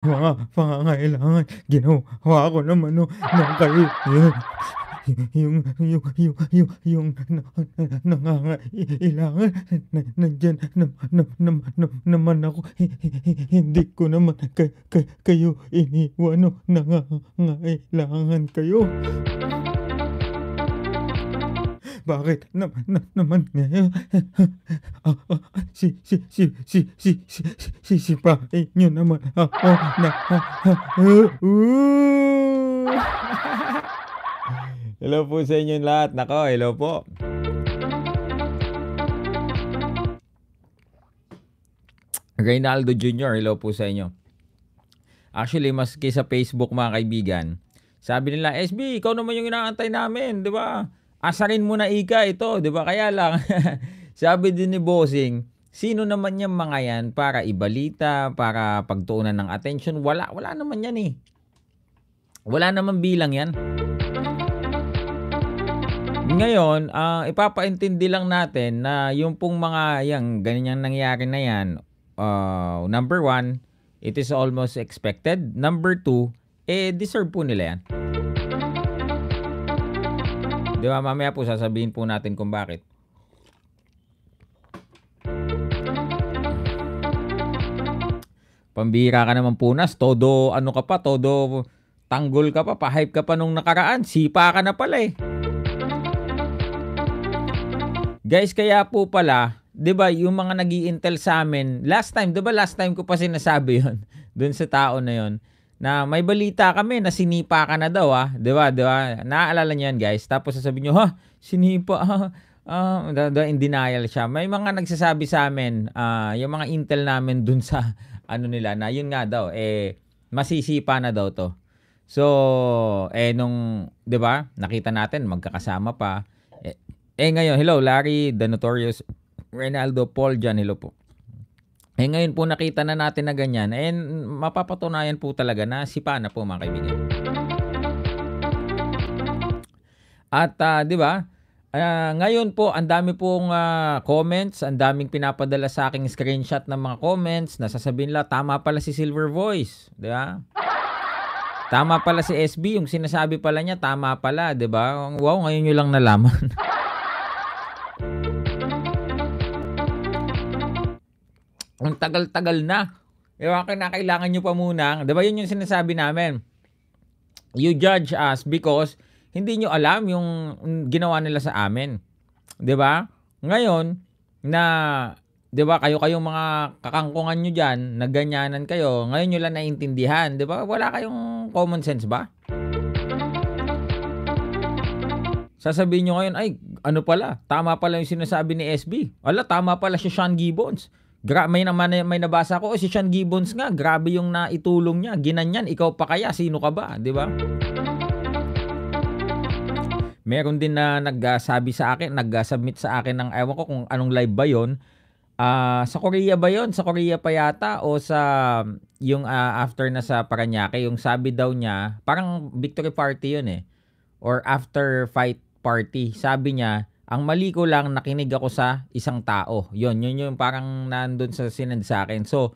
mga pangangailangan. Ginawa ko naman no, ng kayo. Yun. Yung, yung, yung, yung, yung, nangangailangan. Na, nandyan na, na, naman ako. Hindi ko naman kay, kay, kayo iniwan. No, nangangailangan kayo. Bakit na, na, naman ngayon? ah, ah, si, si, si, si, si, si, si, si, pae eh, nyo naman ako ah, ah, na, ha, ha, Hello po sa inyo lahat. Nako, hello po. Reynaldo Jr., hello po sa inyo. Actually, maski sa Facebook mga kaibigan, sabi nila, SB, ikaw naman yung inaantay namin, di ba? asarin mo na ika ito, di ba? Kaya lang, sabi din ni Bossing, sino naman yung mga yan para ibalita, para pagtuunan ng attention? Wala, wala naman yan eh. Wala naman bilang yan. Ngayon, uh, ipapaintindi lang natin na yung pong mga yang ganyan nangyari na yan, uh, number one, it is almost expected. Number two, eh, deserve po nila yan. Di ba mamaya po sasabihin po natin kung bakit. Pambira ka naman punas, todo ano ka pa, todo tanggol ka pa, pa-hype ka pa nung nakaraan, sipa ka na pala eh. Guys, kaya po pala, 'di ba, yung mga nag intel sa amin, last time, 'di ba last time ko pa sinasabi 'yon doon sa tao na 'yon na may balita kami na sinipa ka na daw ah. 'Di ba? 'Di ba? Naaalala niyo 'yan, guys. Tapos sasabihin niyo, "Ha, sinipa." Ah, uh, in denial siya. May mga nagsasabi sa amin, uh, yung mga intel namin dun sa ano nila na yun nga daw eh masisipa na daw to. So, eh nung, 'di ba? Nakita natin magkakasama pa. Eh, eh ngayon, hello Larry, the notorious Ronaldo Paul Jan, hello po. Eh ngayon po nakita na natin na ganyan and eh, mapapatunayan po talaga na si Pana po mga kaibigan. At uh, 'di ba? Uh, ngayon po, ang dami pong uh, comments, ang daming pinapadala sa aking screenshot ng mga comments. na sasabihin la tama pala si Silver Voice. Di ba? Tama pala si SB. Yung sinasabi pala niya, tama pala. Di ba? Wow, ngayon 'yo lang nalaman. ang tagal-tagal na. Di ba? kailangan nyo pa muna. Di ba yun yung sinasabi namin? You judge us because hindi nyo alam yung ginawa nila sa amin. Di ba? Ngayon, na, di ba, kayo-kayong mga kakangkungan nyo dyan, naganyanan kayo, ngayon nyo lang naiintindihan. Di ba? Wala kayong common sense ba? Sasabihin nyo ngayon, ay, ano pala, tama pala yung sinasabi ni SB. Ala, tama pala si Sean Gibbons. Gra may naman may nabasa ko oh, si Sean Gibbons nga, grabe yung naitulong niya. Ginanyan, ikaw pa kaya sino ka ba, 'di ba? Meron din na nagsabi sa akin, nag-submit sa akin ng ewan ko kung anong live ba 'yon. Uh, ah, sa Korea ba 'yon? Sa Korea pa yata o sa yung uh, after na sa Paranaque, yung sabi daw niya, parang victory party 'yon eh or after fight party. Sabi niya, ang mali ko lang, nakinig ako sa isang tao. Yun, yun yung parang nandun sa sinend sa akin. So,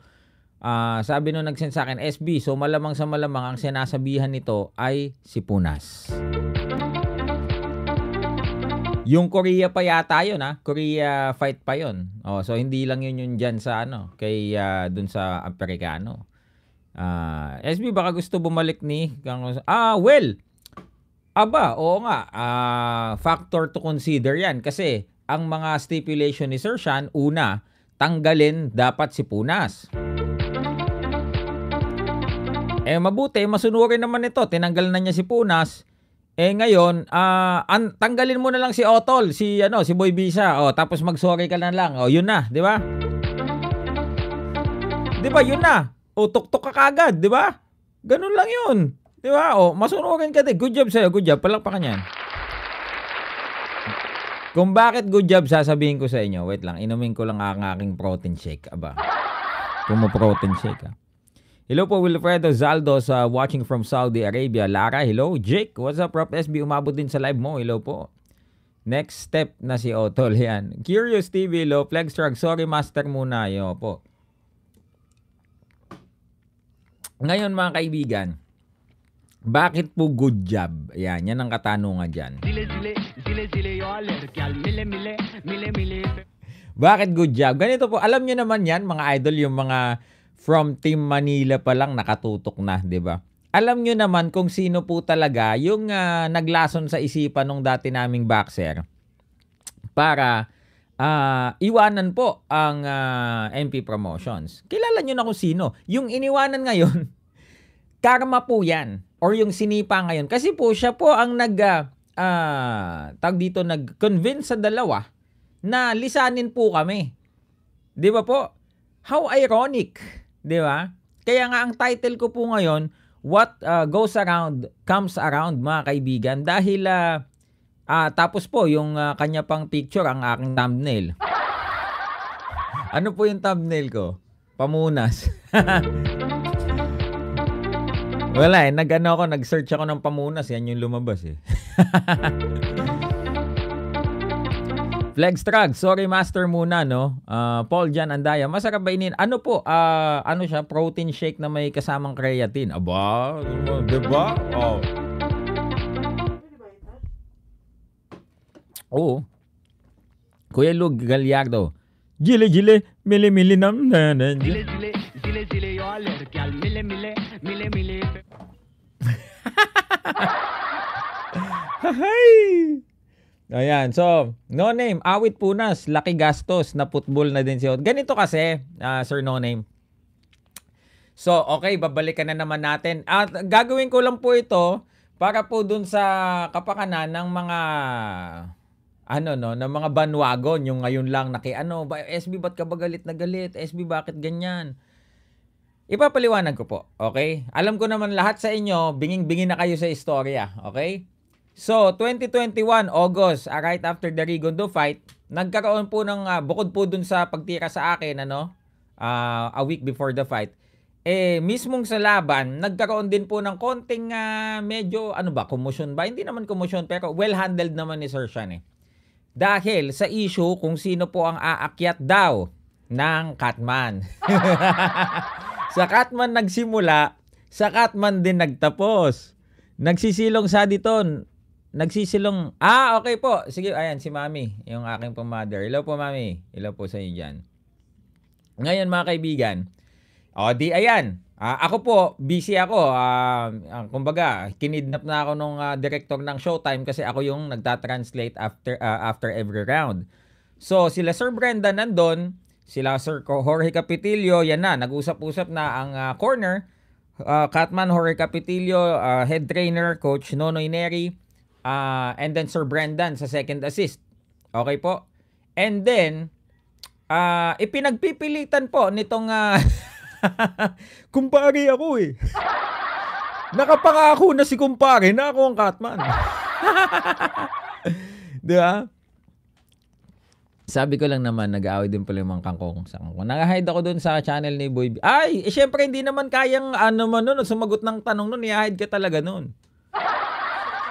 uh, sabi nung nagsend sa akin, SB, so malamang sa malamang ang sinasabihan nito ay si Punas. Yung Korea pa yata yun ha, ah. Korea fight pa yun. Oh, so hindi lang yun yun dyan sa ano, kay uh, dun sa Amerikano. Uh, SB, baka gusto bumalik ni... Ah, well, Aba, oo nga. Uh, factor to consider yan kasi ang mga stipulation ni Sir Sean, una, tanggalin dapat si Punas. Eh mabuti, masunurin naman ito. Tinanggal na niya si Punas. Eh ngayon, uh, an tanggalin mo na lang si Otol, si ano, si Boy Bisa. Oh, tapos magsorry ka na lang. Oh, yun na, di ba? Di ba, yun na. O, oh, tuktok ka kagad, di ba? Ganun lang yun. Di ba? O, oh, masunugan ka din. Good job sa'yo. Good job. Palakpakan yan. Kung bakit good job, sasabihin ko sa inyo. Wait lang. Inumin ko lang ang aking protein shake. Aba. Kumu-protein shake ha. Ah. Hello po Wilfredo Zaldo sa uh, watching from Saudi Arabia. Lara, hello. Jake, what's up Prof SB? Umabot din sa live mo. Hello po. Next step na si Otol. Yan. Curious TV, low Flex Truck, sorry master muna. Yo po. Ngayon mga kaibigan, bakit po good job? Ayan, yan ang katanungan dyan. Zile, zile, zile, zile, yoler, gyal, mile, mile, mile, mile. Bakit good job? Ganito po, alam nyo naman yan, mga idol, yung mga from Team Manila pa lang nakatutok na, di ba? Alam nyo naman kung sino po talaga yung uh, naglason sa isipan ng dati naming boxer para uh, iwanan po ang uh, ah, MP Promotions. Kilala nyo na kung sino. Yung iniwanan ngayon, karma po yan or yung sinipa ngayon. Kasi po siya po ang nag uh, ah, ah, tag dito nag-convince sa dalawa na lisanin po kami. 'Di ba po? How ironic, 'di ba? Kaya nga ang title ko po ngayon, What uh, Goes Around Comes Around mga kaibigan dahil uh, uh, tapos po yung uh, kanya pang picture ang aking thumbnail. Ano po yung thumbnail ko? Pamunas. Wala eh, nag-ano ako, nag-search ako ng pamunas, yan yung lumabas eh. Flex Trag, sorry master muna no. Uh, Paul Jan Andaya, masarap ba inin? Ano po? Uh, ano siya? Protein shake na may kasamang creatine. Aba, 'di ba? Oh. Oo. Kuya Lug Gallardo. Jile jile, mili mili nam nan. Jile jile, jile jile yo alergia. Hay! Ayan. So, no name. Awit punas. Laki gastos. Na football na din siya. Ganito kasi, uh, Sir No Name. So, okay. Babalikan na naman natin. At gagawin ko lang po ito para po dun sa kapakanan ng mga ano no, ng mga banwagon yung ngayon lang naki ano, ba, SB ba't ka ba galit na galit? SB bakit ganyan? Ipapaliwanag ko po, okay? Alam ko naman lahat sa inyo, binging-bingi na kayo sa istorya, okay? So, 2021, August, uh, right after the Rigondo fight, nagkaroon po ng, uh, bukod po dun sa pagtira sa akin, ano, uh, a week before the fight, eh, mismong sa laban, nagkaroon din po ng konting uh, medyo, ano ba, commotion ba? Hindi naman commotion, pero well-handled naman ni Sir Sean eh. Dahil sa issue kung sino po ang aakyat daw ng Catman. Sa Katman nagsimula, sa Katman din nagtapos. Nagsisilong sa diton. Nagsisilong. Ah, okay po. Sige, ayan si Mami, yung aking po mother. Hello po, Mami. Hello po sa inyo diyan. Ngayon mga kaibigan, o di ayan, Uh, ako po, busy ako. Uh, uh, kumbaga, kinidnap na ako nung uh, director ng Showtime kasi ako yung nagta-translate after uh, after every round. So, sila Sir Brenda nandun, sila Sir Jorge Capitilio, yan na, nag-usap-usap na ang uh, corner. Uh, ah, Katman Jorge Capitilio, uh, ah, head trainer, coach Nonoy Neri, uh, and then Sir Brendan sa second assist. Okay po? And then, uh, ipinagpipilitan po nitong uh, kumpare ako eh. Nakapangako na si kumpare na ako ang Katman. Di ba? Sabi ko lang naman, nag-aaway din pala yung mga kangkong sa kangkong. Nag-hide ako dun sa channel ni Boy B. Ay, eh, syempre hindi naman kayang ano man nun, sumagot ng tanong nun, i-hide ka talaga nun.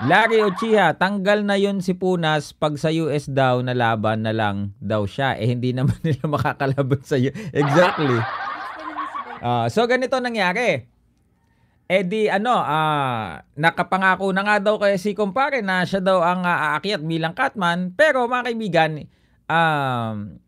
Larry Ochiha, tanggal na yon si Punas pag sa US daw na laban na lang daw siya. Eh hindi naman nila makakalaban sa US. Exactly. Uh, so ganito nangyari. Eh di ano, uh, nakapangako na nga daw kay si kumpare na siya daw ang uh, aakyat bilang Katman. Pero mga kaibigan, um,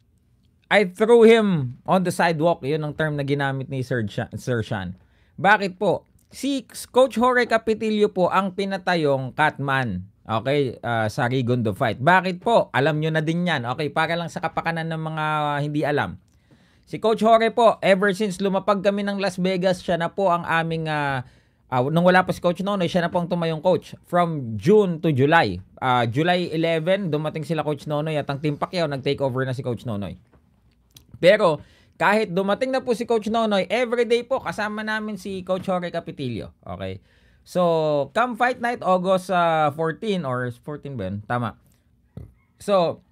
I threw him on the sidewalk. Yun ang term na ginamit ni Sir, Sh- Sir Sean. Bakit po? Si Coach Jorge Capitilio po ang pinatayong Catman. Okay, uh, sa Rigondo fight. Bakit po? Alam nyo na din yan. Okay, para lang sa kapakanan ng mga hindi alam. Si Coach Jorge po, ever since lumapag kami ng Las Vegas, siya na po ang aming uh, Uh, nung wala pa si Coach Nonoy, siya na po ang tumayong coach. From June to July. Uh, July 11, dumating sila Coach Nonoy at ang Team Pacquiao nag-take over na si Coach Nonoy. Pero kahit dumating na po si Coach Nonoy, everyday po kasama namin si Coach Jorge Capitillo. Okay? So, come fight night August uh, ah, 14 or 14 ba yun? Tama. So,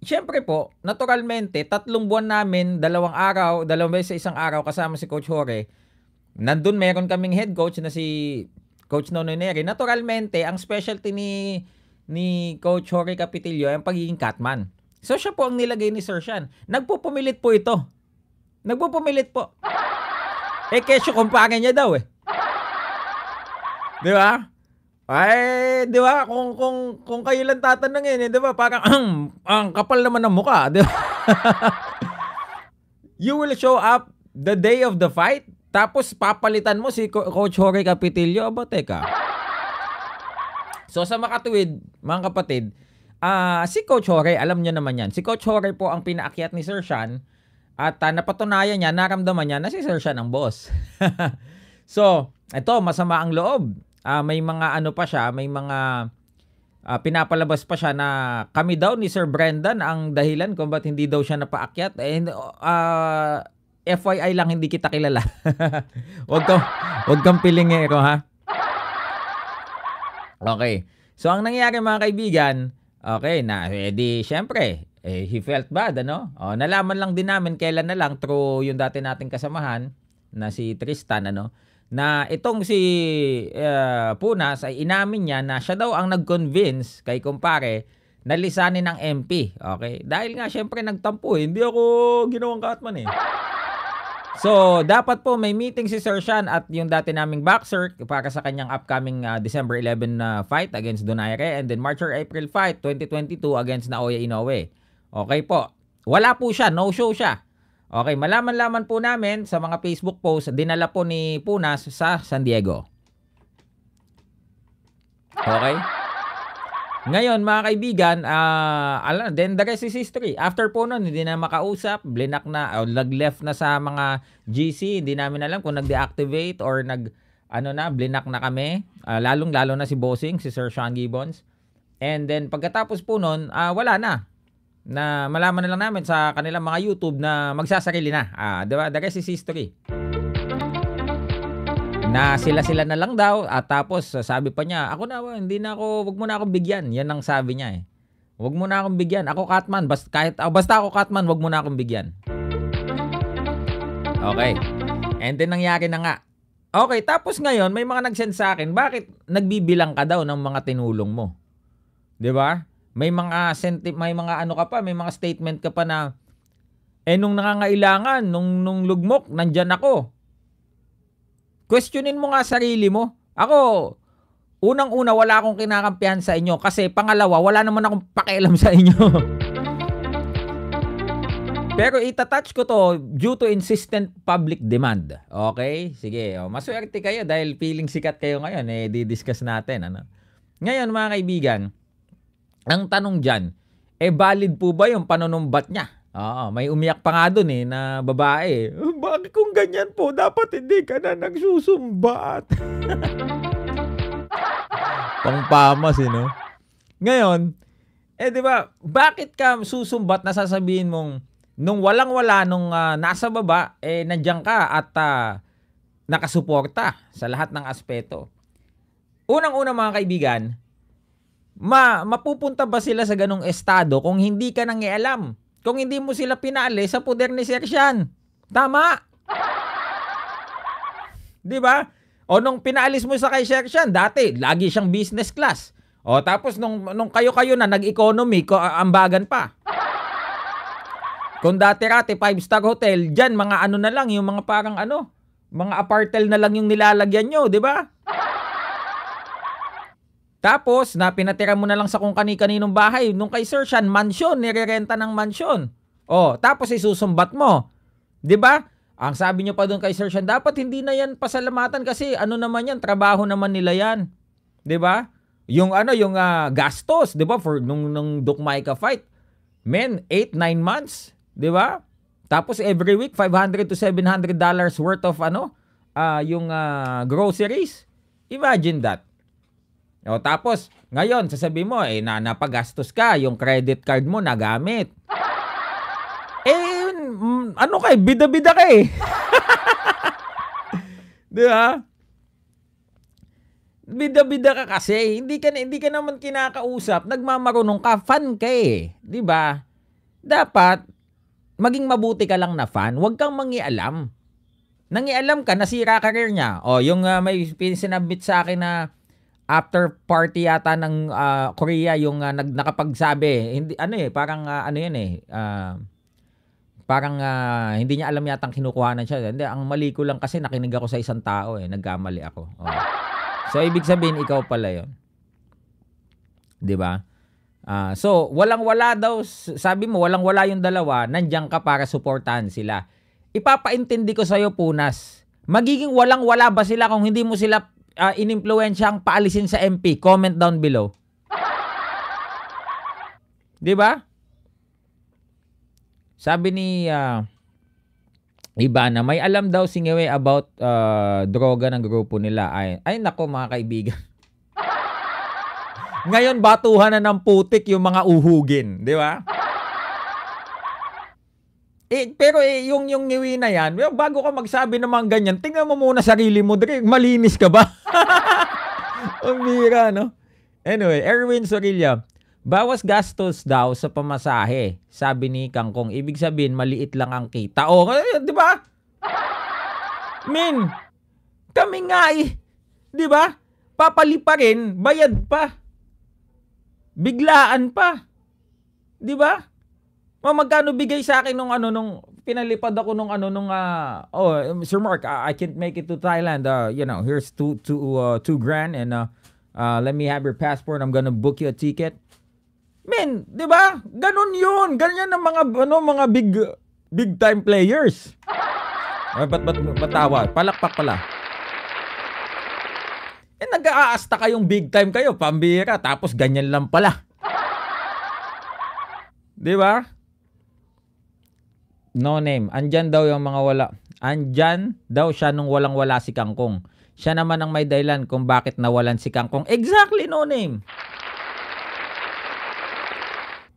Siyempre po, naturalmente, tatlong buwan namin, dalawang araw, dalawang beses sa isang araw kasama si Coach Jorge, nandun meron kaming head coach na si Coach Nonoy Neri. Naturalmente, ang specialty ni ni Coach Jorge Capitillo ay ang pagiging catman. So siya po ang nilagay ni Sir Sean. Nagpupumilit po ito. Nagpupumilit po. Eh, kesyo kumpanya niya daw eh. Di ba? Ay, di ba? Kung, kung, kung kayo lang tatanungin, eh, di ba? Parang, ang, ang kapal naman ng mukha, di ba? you will show up the day of the fight tapos papalitan mo si Coach Jorge Capitillo. Aba, teka. So sa makatuwid, mga kapatid, uh, si Coach Jorge, alam niya naman yan. Si Coach Jorge po ang pinaakyat ni Sir Sean at uh, napatunayan niya, naramdaman niya na si Sir Sean ang boss. so, ito, masama ang loob. Uh, may mga ano pa siya, may mga uh, pinapalabas pa siya na kami daw ni Sir Brendan ang dahilan kung ba't hindi daw siya napaakyat. And, uh, FYI lang hindi kita kilala. wag kang wag kang pilingero ha. Okay. So ang nangyari mga kaibigan, okay na edi eh, syempre eh, he felt bad ano? O, nalaman lang din namin kailan na lang through yung dati nating kasamahan na si Tristan ano na itong si uh, Punas ay inamin niya na siya daw ang nag-convince kay kumpare na lisanin ng MP. Okay? Dahil nga syempre nagtampo eh. Hindi ako ginawang katman eh. So, dapat po may meeting si Sir Sean at yung dati naming boxer para sa kanyang upcoming uh, December 11 uh, ah, fight against Donaire and then March or April fight 2022 against Naoya Inoue. Okay po. Wala po siya, no show siya. Okay, malaman-laman po namin sa mga Facebook post, dinala po ni Punas sa San Diego. Okay? Ngayon, mga kaibigan, uh, ah, alam, then the rest is history. After po nun, hindi na makausap, blinak na, o nag-left na sa mga GC, hindi namin alam kung nag-deactivate or nag, ano na, blinak na kami. Uh, Lalong-lalo na si Bossing, si Sir Sean Gibbons. And then, pagkatapos po nun, uh, wala na. Na malaman na lang namin sa kanilang mga YouTube na magsasarili na. Uh, diba? The rest is history na sila-sila na lang daw at tapos sabi pa niya, ako na hindi na ako, wag mo na akong bigyan. Yan ang sabi niya eh. Wag mo na akong bigyan. Ako Catman, basta kahit oh, basta ako Catman, wag mo na akong bigyan. Okay. And then nangyari na nga. Okay, tapos ngayon may mga nag-send sa akin, bakit nagbibilang ka daw ng mga tinulong mo? 'Di ba? May mga senti- may mga ano ka pa, may mga statement ka pa na eh nung nangangailangan, nung nung lugmok, nandiyan ako questionin mo nga sarili mo. Ako, unang-una wala akong kinakampihan sa inyo kasi pangalawa, wala naman akong pakialam sa inyo. Pero itatouch ko to due to insistent public demand. Okay? Sige, oh, maswerte kayo dahil feeling sikat kayo ngayon. Eh, di-discuss natin. Ano? Ngayon, mga kaibigan, ang tanong dyan, eh valid po ba yung panunumbat niya? Oo, may umiyak pa nga doon eh, na babae. Oh, bakit kung ganyan po, dapat hindi ka na nagsusumbat. Pangpamas eh, no? Ngayon, eh di ba, bakit ka susumbat na sasabihin mong nung walang-wala nung uh, nasa baba, eh nandiyan ka at uh, nakasuporta sa lahat ng aspeto. Unang-una mga kaibigan, ma mapupunta ba sila sa ganong estado kung hindi ka nang ialam kung hindi mo sila pinaalis sa poder ni Sersian. Tama? Di ba? O nung pinaalis mo sa kay Sersian, dati, lagi siyang business class. O tapos nung, nung kayo-kayo na nag-economy, ko, ambagan pa. Kung dati-rati, five-star hotel, dyan mga ano na lang, yung mga parang ano, mga apartel na lang yung nilalagyan nyo, di ba? Tapos, napinatira mo na lang sa kung kani-kaninong bahay. Nung kay Sir Sean, mansyon, nirerenta ng mansyon. Oh, tapos isusumbat mo. 'Di ba? Ang sabi niyo pa doon kay Sir Sean, dapat hindi na 'yan pasalamatan kasi ano naman 'yan, trabaho naman nila 'yan. 'Di ba? Yung ano, yung uh, gastos, 'di ba, for nung nung Duke Micah fight. Men, 8 9 months, 'di ba? Tapos every week 500 to 700 dollars worth of ano, uh, yung uh, groceries. Imagine that. O tapos, ngayon, sasabi mo, eh, na napagastos ka, yung credit card mo nagamit. Eh, mm, ano kay eh, bida-bida ka eh. Di ba? Bida-bida ka kasi, hindi ka, hindi ka naman kinakausap, nagmamarunong ka, fan ka eh. Di ba? Dapat, maging mabuti ka lang na fan, huwag kang mangialam. Nangialam ka, nasira career niya. O, yung uh, may sinabit sa akin na, after party yata ng uh, Korea yung uh, nag nakapagsabi hindi ano eh parang uh, ano yun eh uh, parang uh, hindi niya alam yata ang kinukuhanan siya hindi ang mali ko lang kasi nakinig ako sa isang tao eh nagkamali ako oh. so ibig sabihin ikaw pala yon di ba uh, so walang wala daw sabi mo walang wala yung dalawa nandiyan ka para suportahan sila ipapaintindi ko sa iyo punas magiging walang wala ba sila kung hindi mo sila uh, ah, inimpluwensyang paalisin sa MP? Comment down below. 'Di ba? Sabi ni uh, iba na may alam daw si Ngewe about uh, droga ng grupo nila. Ay, ay nako mga kaibigan. Ngayon batuhan na ng putik yung mga uhugin, 'di ba? Eh, pero eh, yung, yung ngiwi na yan, bago ka magsabi ng mga ganyan, tingnan mo muna sarili mo, Drake, malinis ka ba? Ang bira, no? Anyway, Erwin Sorilla, bawas gastos daw sa pamasahe, sabi ni Kangkong. Ibig sabihin, maliit lang ang kita. O, oh, eh, di ba? Min, kami nga eh, di ba? Papali pa rin, bayad pa. Biglaan pa. Di ba? Ma, magkano bigay sa akin nung ano nung pinalipad ako nung ano nung uh, oh Sir Mark uh, I can't make it to Thailand uh, you know here's two two uh, two grand and uh, uh, let me have your passport I'm gonna book you a ticket Men, 'di ba? Ganun 'yun. Ganyan ang mga ano mga big big time players. Ay, ba't, ba't, ba't Palakpak pala. Eh, nag-aasta kayong big time kayo, pambira, tapos ganyan lang pala. 'Di ba? no name. Andyan daw yung mga wala. Andyan daw siya nung walang-wala si Kangkong. Siya naman ang may dahilan kung bakit nawalan si Kangkong. Exactly no name.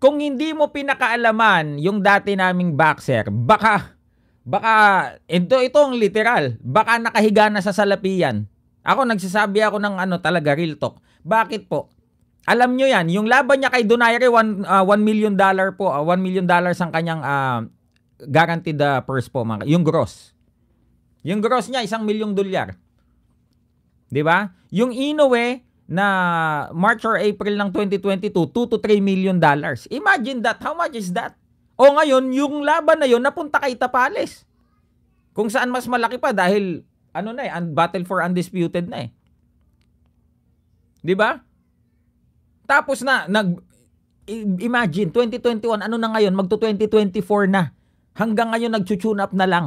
Kung hindi mo pinakaalaman yung dati naming boxer, baka baka ito ito ang literal. Baka nakahiga na sa salapian. Ako nagsasabi ako ng ano talaga real talk. Bakit po? Alam nyo yan, yung laban niya kay Donaire, 1 uh, ah, million dollar po, uh, ah, 1 million dollars ang kanyang uh, guaranteed the purse po mga yung gross. Yung gross niya isang milyong dolyar. 'Di ba? Yung inuwi na March or April ng 2022, 2 to 3 million dollars. Imagine that. How much is that? O ngayon, yung laban na yon napunta kay Tapales. Kung saan mas malaki pa dahil ano na eh, battle for undisputed na eh. 'Di ba? Tapos na nag imagine 2021 ano na ngayon magto 2024 na hanggang ngayon nag up na lang.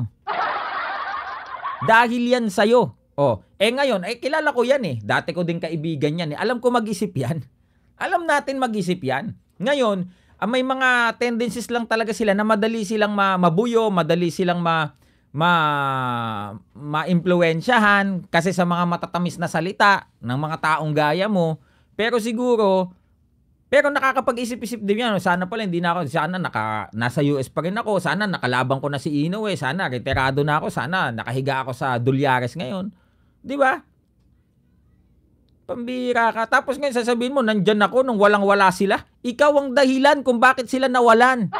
Dahil yan sa'yo. Oh, eh ngayon, eh kilala ko yan eh. Dati ko din kaibigan yan eh. Alam ko mag-isip yan. Alam natin mag-isip yan. Ngayon, ah, may mga tendencies lang talaga sila na madali silang ma- mabuyo, madali silang ma ma ma-impluwensyahan kasi sa mga matatamis na salita ng mga taong gaya mo. Pero siguro, pero nakakapag-isip-isip din yan. Sana pala hindi na ako, sana naka, nasa US pa rin ako. Sana nakalabang ko na si Ino eh, Sana retirado na ako. Sana nakahiga ako sa Dulyares ngayon. Di ba? Pambira ka. Tapos ngayon sasabihin mo, nandyan ako nung walang-wala sila. Ikaw ang dahilan kung bakit sila nawalan.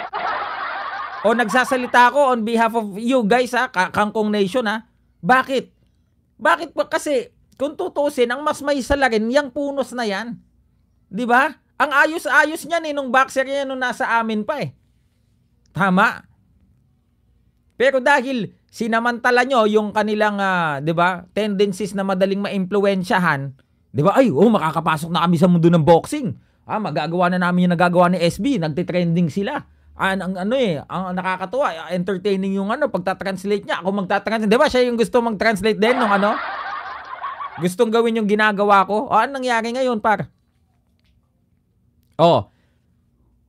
O nagsasalita ako on behalf of you guys ha, Kangkong Nation ha. Bakit? Bakit ba? Kasi kung tutusin, ang mas may salarin, yung punos na yan. Di ba? Ang ayos-ayos niya ni eh, nung boxer niya nung nasa amin pa eh. Tama. Pero dahil sinamantala nyo yung kanilang, uh, di ba, tendencies na madaling maimpluwensyahan, di ba, ay, oh, makakapasok na kami sa mundo ng boxing. Ah, magagawa na namin yung nagagawa ni SB, nagtitrending sila. Ah, An, ang ano eh, ang nakakatuwa, ah, entertaining yung ano, pagta-translate niya. Ako magta-translate, di ba siya yung gusto mag-translate din nung ano? Gustong gawin yung ginagawa ko. O, anong nangyari ngayon, par? Oh.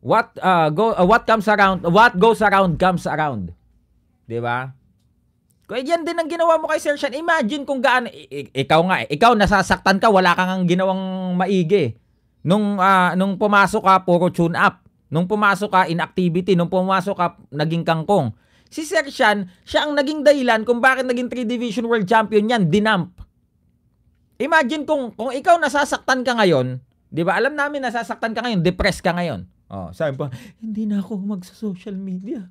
What uh, go uh, what comes around, what goes around comes around. 'Di ba? Kaya yan din ang ginawa mo kay Sir Sean. Imagine kung gaano ikaw nga eh. Ikaw nasasaktan ka, wala kang ginawang maigi. Nung uh, nung pumasok ka, puro tune up. Nung pumasok ka, inactivity. Nung pumasok ka, naging kangkong. Si Sir Sean, siya ang naging dahilan kung bakit naging 3 Division World Champion yan, dinamp. Imagine kung kung ikaw nasasaktan ka ngayon, 'Di ba? Alam namin nasasaktan ka ngayon, depressed ka ngayon. Oh, sabi pa, hindi na ako magsa-social media.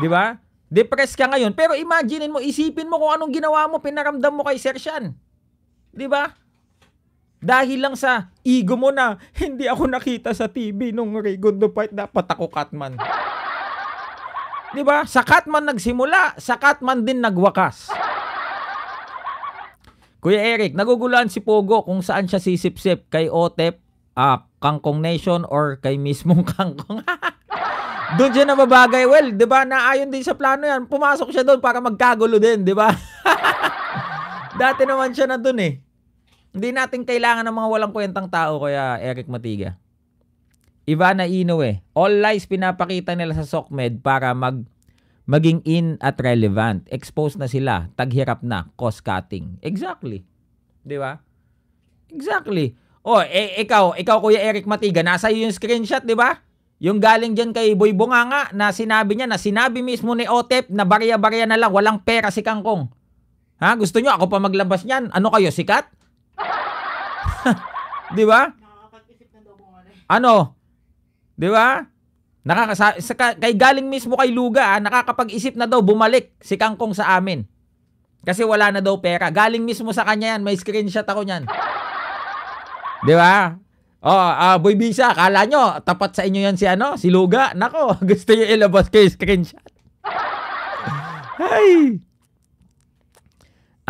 'Di ba? Depressed ka ngayon, pero imaginein mo, isipin mo kung anong ginawa mo, pinaramdam mo kay Sir Sershan. 'Di ba? Dahil lang sa ego mo na hindi ako nakita sa TV nung Regondo fight, dapat ako Katman. 'Di ba? Sa Katman nagsimula, sa Katman din nagwakas. Kuya Eric, naguguluhan si Pogo kung saan siya sisipsip kay Otep, uh, Kangkong Nation or kay mismong Kangkong. doon siya nababagay. Well, 'di ba? Naayon din sa plano 'yan. Pumasok siya doon para magkagulo din, 'di ba? Dati naman siya na doon eh. Hindi natin kailangan ng mga walang kwentang tao kaya Eric Matiga. Ivana Inoue, eh. all lies pinapakita nila sa SOCMED para mag maging in at relevant. Exposed na sila, taghirap na, cost cutting. Exactly. 'Di ba? Exactly. Oh, eh, ikaw, ikaw Kuya Eric Matiga, nasa iyo yung screenshot, 'di ba? Yung galing diyan kay Boy Bunganga na sinabi niya na sinabi mismo ni Otep na barya-barya na lang, walang pera si Kangkong. Ha? Gusto niyo ako pa maglabas niyan? Ano kayo, sikat? 'Di ba? Ano? 'Di ba? Nakaka sa, kay galing mismo kay Luga, ah, nakakapag-isip na daw bumalik si Kangkong sa amin. Kasi wala na daw pera. Galing mismo sa kanya yan. May screenshot ako niyan. 'Di ba? Oh, uh, Boy Bisa, kala nyo, tapat sa inyo yan si ano, si Luga. Nako, gusto niyo ilabas kay screenshot. Ay!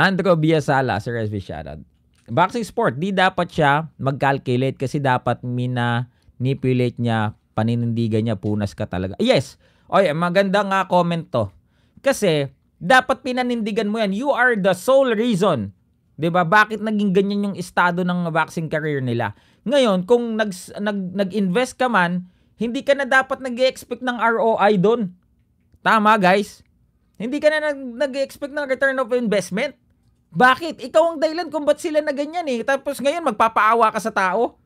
Andrew Biasala, Sir SV shoutout. Boxing sport, di dapat siya mag-calculate kasi dapat mina manipulate niya paninindigan niya, punas ka talaga. Yes! Oy, maganda nga comment to. Kasi, dapat pinanindigan mo yan. You are the sole reason. 'Di ba? Bakit naging ganyan yung estado ng boxing career nila? Ngayon, kung nag, nag nag-invest ka man, hindi ka na dapat nag-expect ng ROI doon. Tama, guys. Hindi ka na nag-expect ng return of investment. Bakit? Ikaw ang dahilan kung ba't sila na ganyan eh. Tapos ngayon, magpapaawa ka sa tao.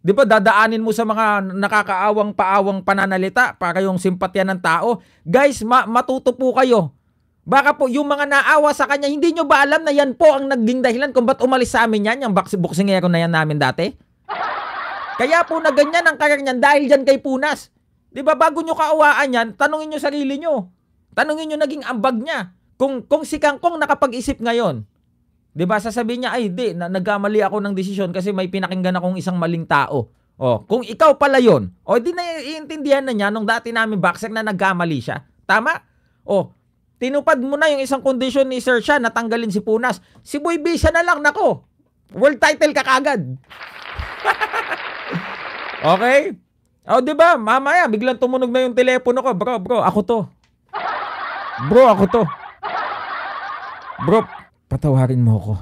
Di ba dadaanin mo sa mga nakakaawang paawang pananalita para yung simpatya ng tao? Guys, ma- matuto po kayo. Baka po yung mga naawa sa kanya, hindi nyo ba alam na yan po ang naging dahilan kung ba't umalis sa amin yan, yung boxingero na yan namin dati? Kaya po na ganyan ang karir niyan dahil dyan kay Punas. Di ba bago nyo kaawaan yan, tanungin nyo sarili nyo. Tanungin nyo naging ambag niya. Kung, kung si Kangkong nakapag-isip ngayon, 'Di ba? Sasabihin niya, "Ay, di, na, nagkamali ako ng desisyon kasi may pinakinggan akong isang maling tao." Oh, kung ikaw pala 'yon, o oh, di na iintindihan na niya nung dati namin backsex na nagkamali siya. Tama? Oh, tinupad mo na yung isang condition ni Sir na tanggalin si Punas. Si Boy B Bisa na lang nako. World title ka kagad. okay? Oh, 'di ba? Mamaya biglang tumunog na yung telepono ko, bro, bro, ako 'to. Bro, ako 'to. Bro, patawarin mo ko.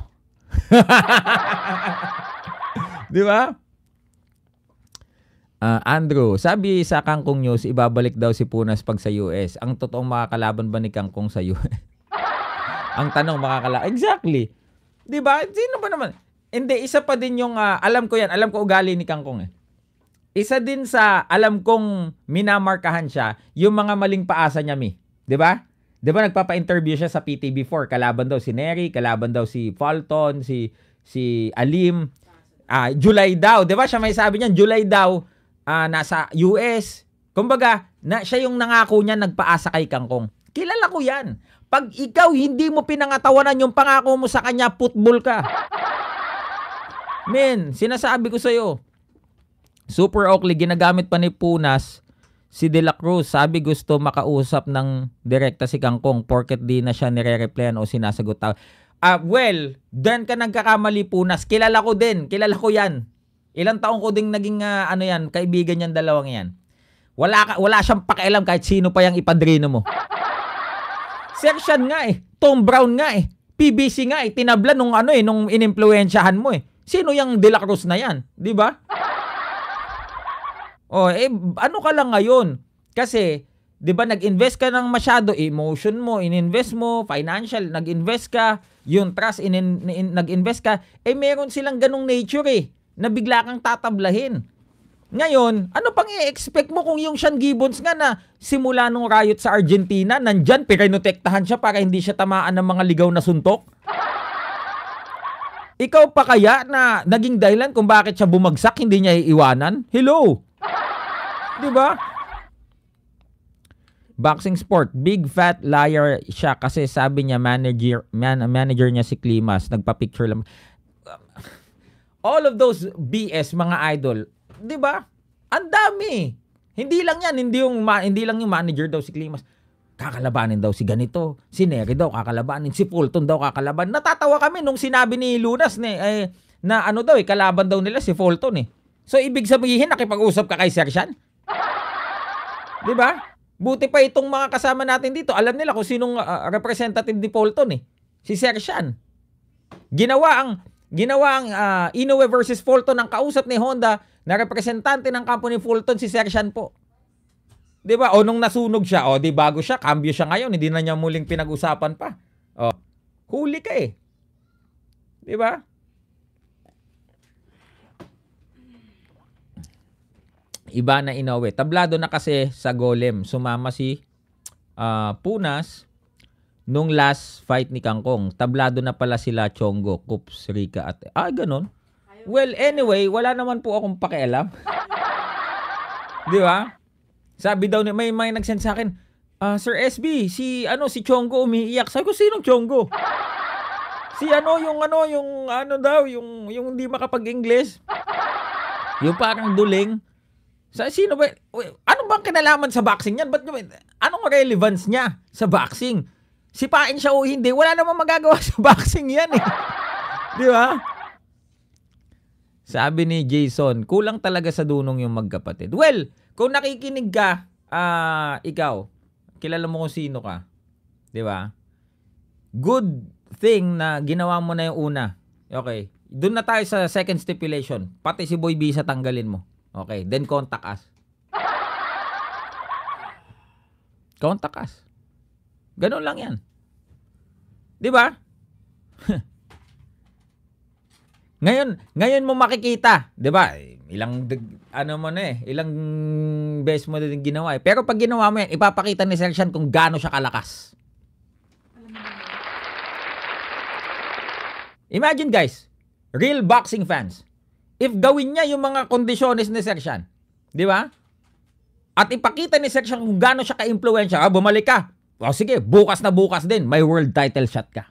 Di ba? Uh, Andrew, sabi sa Kangkong News, ibabalik daw si Punas pag sa US. Ang totoong makakalaban ba ni Kangkong sa US? Ang tanong makakalaban. Exactly. Di ba? Sino ba naman? Hindi, isa pa din yung, uh, alam ko yan, alam ko ugali ni Kangkong eh. Isa din sa, alam kong minamarkahan siya, yung mga maling paasa niya mi. Di ba? 'Di ba nagpapa-interview siya sa PTB4 kalaban daw si Neri, kalaban daw si Fulton, si si Alim. Ah, July daw, 'di ba? Siya may sabi niyan, July daw ah, nasa US. Kumbaga, na siya yung nangako niya nagpaasa kay Kangkong. Kilala ko 'yan. Pag ikaw hindi mo pinangatawanan yung pangako mo sa kanya, football ka. Men, sinasabi ko sa iyo. Super Oakley, ginagamit pa ni Punas Si De La Cruz, sabi gusto makausap ng direkta si Kangkong porket di na siya nire-replyan o sinasagot. Uh, well, doon ka nagkakamali punas. Kilala ko din. Kilala ko yan. Ilang taong ko ding naging uh, ano yan, kaibigan yan dalawang yan. Wala, ka, wala siyang pakialam kahit sino pa yung ipadrino mo. Sersyan nga eh. Tom Brown nga eh. PBC nga eh. Tinabla nung ano eh, nung ininfluensyahan mo eh. Sino yung De La Cruz na yan? Di ba? Oh, eh ano ka lang ngayon? Kasi 'di ba nag-invest ka ng masyado emotion mo, ininvest mo, financial, nag-invest ka, yung trust in, in, in nag-invest ka, eh meron silang ganong nature eh na bigla kang tatablahin. Ngayon, ano pang i-expect mo kung yung Sean Gibbons nga na simula nung riot sa Argentina, nandyan, pirinotektahan siya para hindi siya tamaan ng mga ligaw na suntok? Ikaw pa kaya na naging dahilan kung bakit siya bumagsak, hindi niya iiwanan? Hello? 'Di ba? Boxing sport, big fat liar siya kasi sabi niya manager man, manager niya si Klimas, nagpa-picture lang. All of those BS mga idol, 'di ba? Ang dami. Hindi lang 'yan, hindi yung hindi lang yung manager daw si Klimas kakalabanin daw si ganito, si Neri daw kakalabanin, si Fulton daw kakalaban. Natatawa kami nung sinabi ni Lunas ni eh, na ano daw eh, kalaban daw nila si Fulton eh. So ibig sabihin nakipag-usap ka kay Sershan? 'Di ba? Buti pa itong mga kasama natin dito, alam nila kung sinong uh, representative ni Fulton eh. Si Sersian. Ginawa ang ginawa ang uh, Inoue versus Fulton ang kausap ni Honda na representante ng company Fulton si Sersian po. 'Di ba? O nung nasunog siya, o di bago siya, cambio siya ngayon, hindi na niya muling pinag-usapan pa. O, huli ka eh. 'Di ba? iba na inowe. Tablado na kasi sa Golem. Sumama si uh, Punas nung last fight ni Kangkong. Tablado na pala sila Chongo, Kups, Rika at... Ah, ganun. Well, anyway, wala naman po akong pakialam. Di ba? Sabi daw ni may may nagsend sa akin, uh, Sir SB, si ano si Chongo umiiyak. Sabi ko sinong Chongo? Si ano yung ano yung ano daw yung yung hindi makapag-English. Yung parang duling. Sa sino ba? Ano bang kinalaman sa boxing niyan? Ba't anong relevance niya sa boxing? Sipain siya o hindi, wala namang magagawa sa boxing 'yan eh. 'Di ba? Sabi ni Jason, kulang talaga sa dunong yung magkapatid. Well, kung nakikinig ka, uh, ikaw, kilala mo kung sino ka. 'Di ba? Good thing na ginawa mo na yung una. Okay. Doon na tayo sa second stipulation. Pati si Boy Bisa tanggalin mo. Okay, then contact us. Contact us. Ganun lang yan. Di ba? ngayon, ngayon mo makikita, 'di ba? Eh, ilang ano mo na eh, ilang beses mo din ginawa eh. Pero pag ginawa mo yan, ipapakita ni Sergeant kung gaano siya kalakas. Imagine guys, real boxing fans if gawin niya yung mga kondisyones ni Sershan. Di ba? At ipakita ni Sershan kung gaano siya ka-impluensya. Ah, bumalik ka. O oh, ah, sige, bukas na bukas din, may world title shot ka.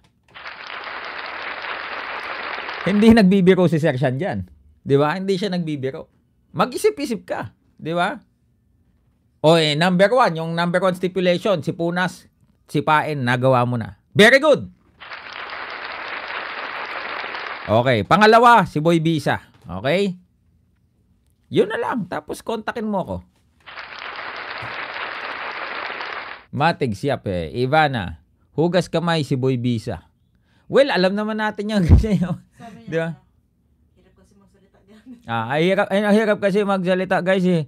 Hindi nagbibiro si Sershan diyan. 'Di ba? Hindi siya nagbibiro. Mag-isip-isip ka, 'di ba? O eh, number one, yung number one stipulation, si Punas, si Pain, nagawa mo na. Very good! Okay, pangalawa, si Boy Bisa. Okay? Yun na lang. Tapos kontakin mo ako. Matig siyap eh. Ivana, hugas kamay si Boy Bisa. Well, alam naman natin yan. Kasi yung, di ba? Hirap kasi magsalita. ah, ay, hirap, ay, hirap kasi magsalita guys eh.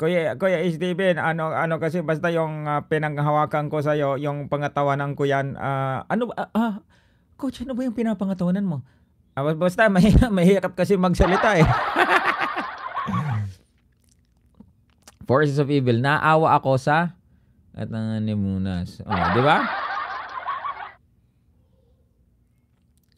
Kuya, Kuya Steven, ano ano kasi basta yung uh, pinanghawakan ko sa iyo, yung pangatawanan ko yan. Uh, ano uh, uh, Coach, ano ba yung pinapangatawanan mo? Ah, basta, mahirap, mahirap kasi magsalita eh. Forces of Evil. Naawa ako sa at ang animunas. Oh, di ba?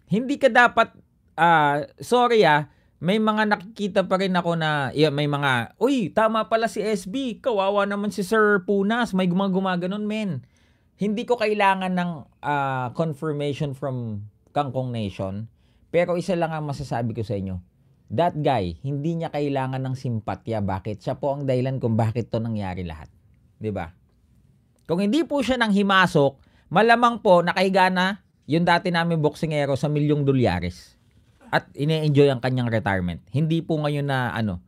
Hindi ka dapat uh, sorry ah, may mga nakikita pa rin ako na yeah, may mga, uy, tama pala si SB, kawawa naman si Sir Punas, may gumagumaganon men hindi ko kailangan ng uh, confirmation from Kangkong Nation, pero isa lang ang masasabi ko sa inyo. That guy, hindi niya kailangan ng simpatya. Bakit? Siya po ang dahilan kung bakit to nangyari lahat. ba? Diba? Kung hindi po siya nang himasok, malamang po nakahiga na yung dati namin boksingero sa milyong dolyares. At ine-enjoy ang kanyang retirement. Hindi po ngayon na ano,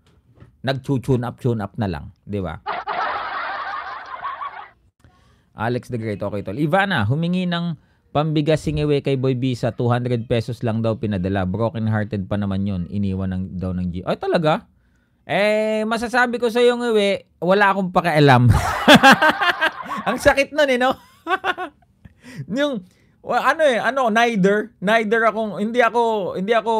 nag-tune up, tune up na lang. ba? Diba? Alex the Great. Okay, tol. Ivana, humingi ng pambigas singiwe kay Boy Bisa. 200 pesos lang daw pinadala. Broken hearted pa naman yun. Iniwan ng, daw ng G. Ay, talaga? Eh, masasabi ko sa iyo ngewe, wala akong pakialam. Ang sakit nun eh, no? yung, well, ano eh, ano, neither, neither akong, hindi ako, hindi ako,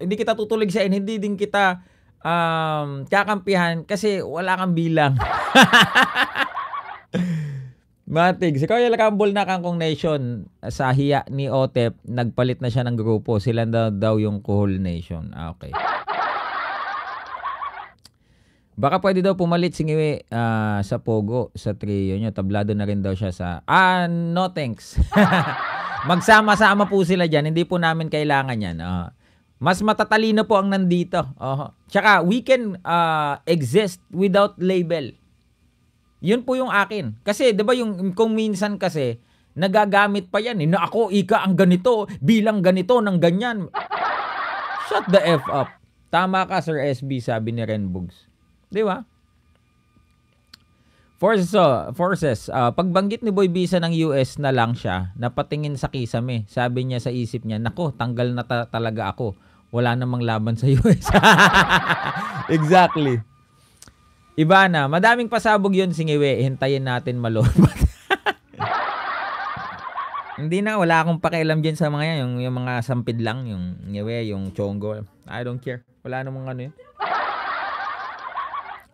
hindi kita tutulig sa hindi din kita um, kakampihan kasi wala kang bilang. Matig, si Koya Lacambol na Kangkong Nation sa hiya ni Otep, nagpalit na siya ng grupo. Sila daw, daw yung Kuhol Nation. Ah, okay. Baka pwede daw pumalit si Ngiwe uh, sa Pogo, sa trio nyo. Tablado na rin daw siya sa... Ah, no thanks. Magsama-sama po sila dyan. Hindi po namin kailangan yan. Uh, mas matatalino po ang nandito. Uh, tsaka, we can uh, exist without label. Yun po yung akin. Kasi 'di ba yung kung minsan kasi nagagamit pa yan eh, na ako ika ang ganito, bilang ganito ng ganyan. Shut the F up. Tama ka Sir SB sabi ni Renbugs. 'Di ba? Forces, oh, forces uh, pagbanggit ni Boy Bisa ng US na lang siya, napatingin sa kisame. Sabi niya sa isip niya, nako, tanggal na ta- talaga ako. Wala namang laban sa US. exactly. Iba na. madaming pasabog yon singiwe. Hintayin natin malobat. Hindi na, wala akong pakialam dyan sa mga yan. Yung, yung mga sampid lang, yung ngewe, yung chongo. I don't care. Wala namang ano yun.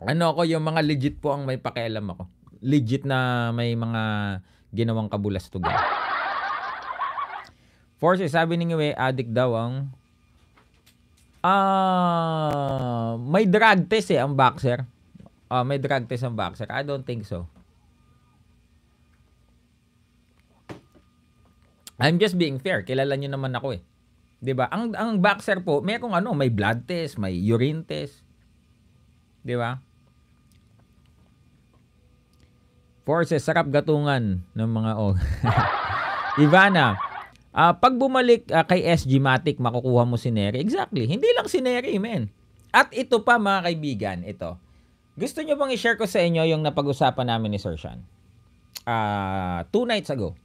Ano ako, yung mga legit po ang may pakialam ako. Legit na may mga ginawang kabulas to kabulastugan. Force, eh, sabi ni Ngewe, addict daw ang... Ah, uh, may drug test eh, ang boxer. Oh, may drug test ang boxer. I don't think so. I'm just being fair. Kilala niyo naman ako eh. 'Di ba? Ang ang boxer po, may kung ano, may blood test, may urine test. 'Di ba? Forces, sarap gatungan ng mga og. Ivana, uh, pag bumalik uh, kay SG Matic, makukuha mo si Neri. Exactly. Hindi lang si Neri, men. At ito pa mga kaibigan, ito. Gusto nyo bang i-share ko sa inyo yung napag-usapan namin ni Sir Sean? Uh, two nights ago.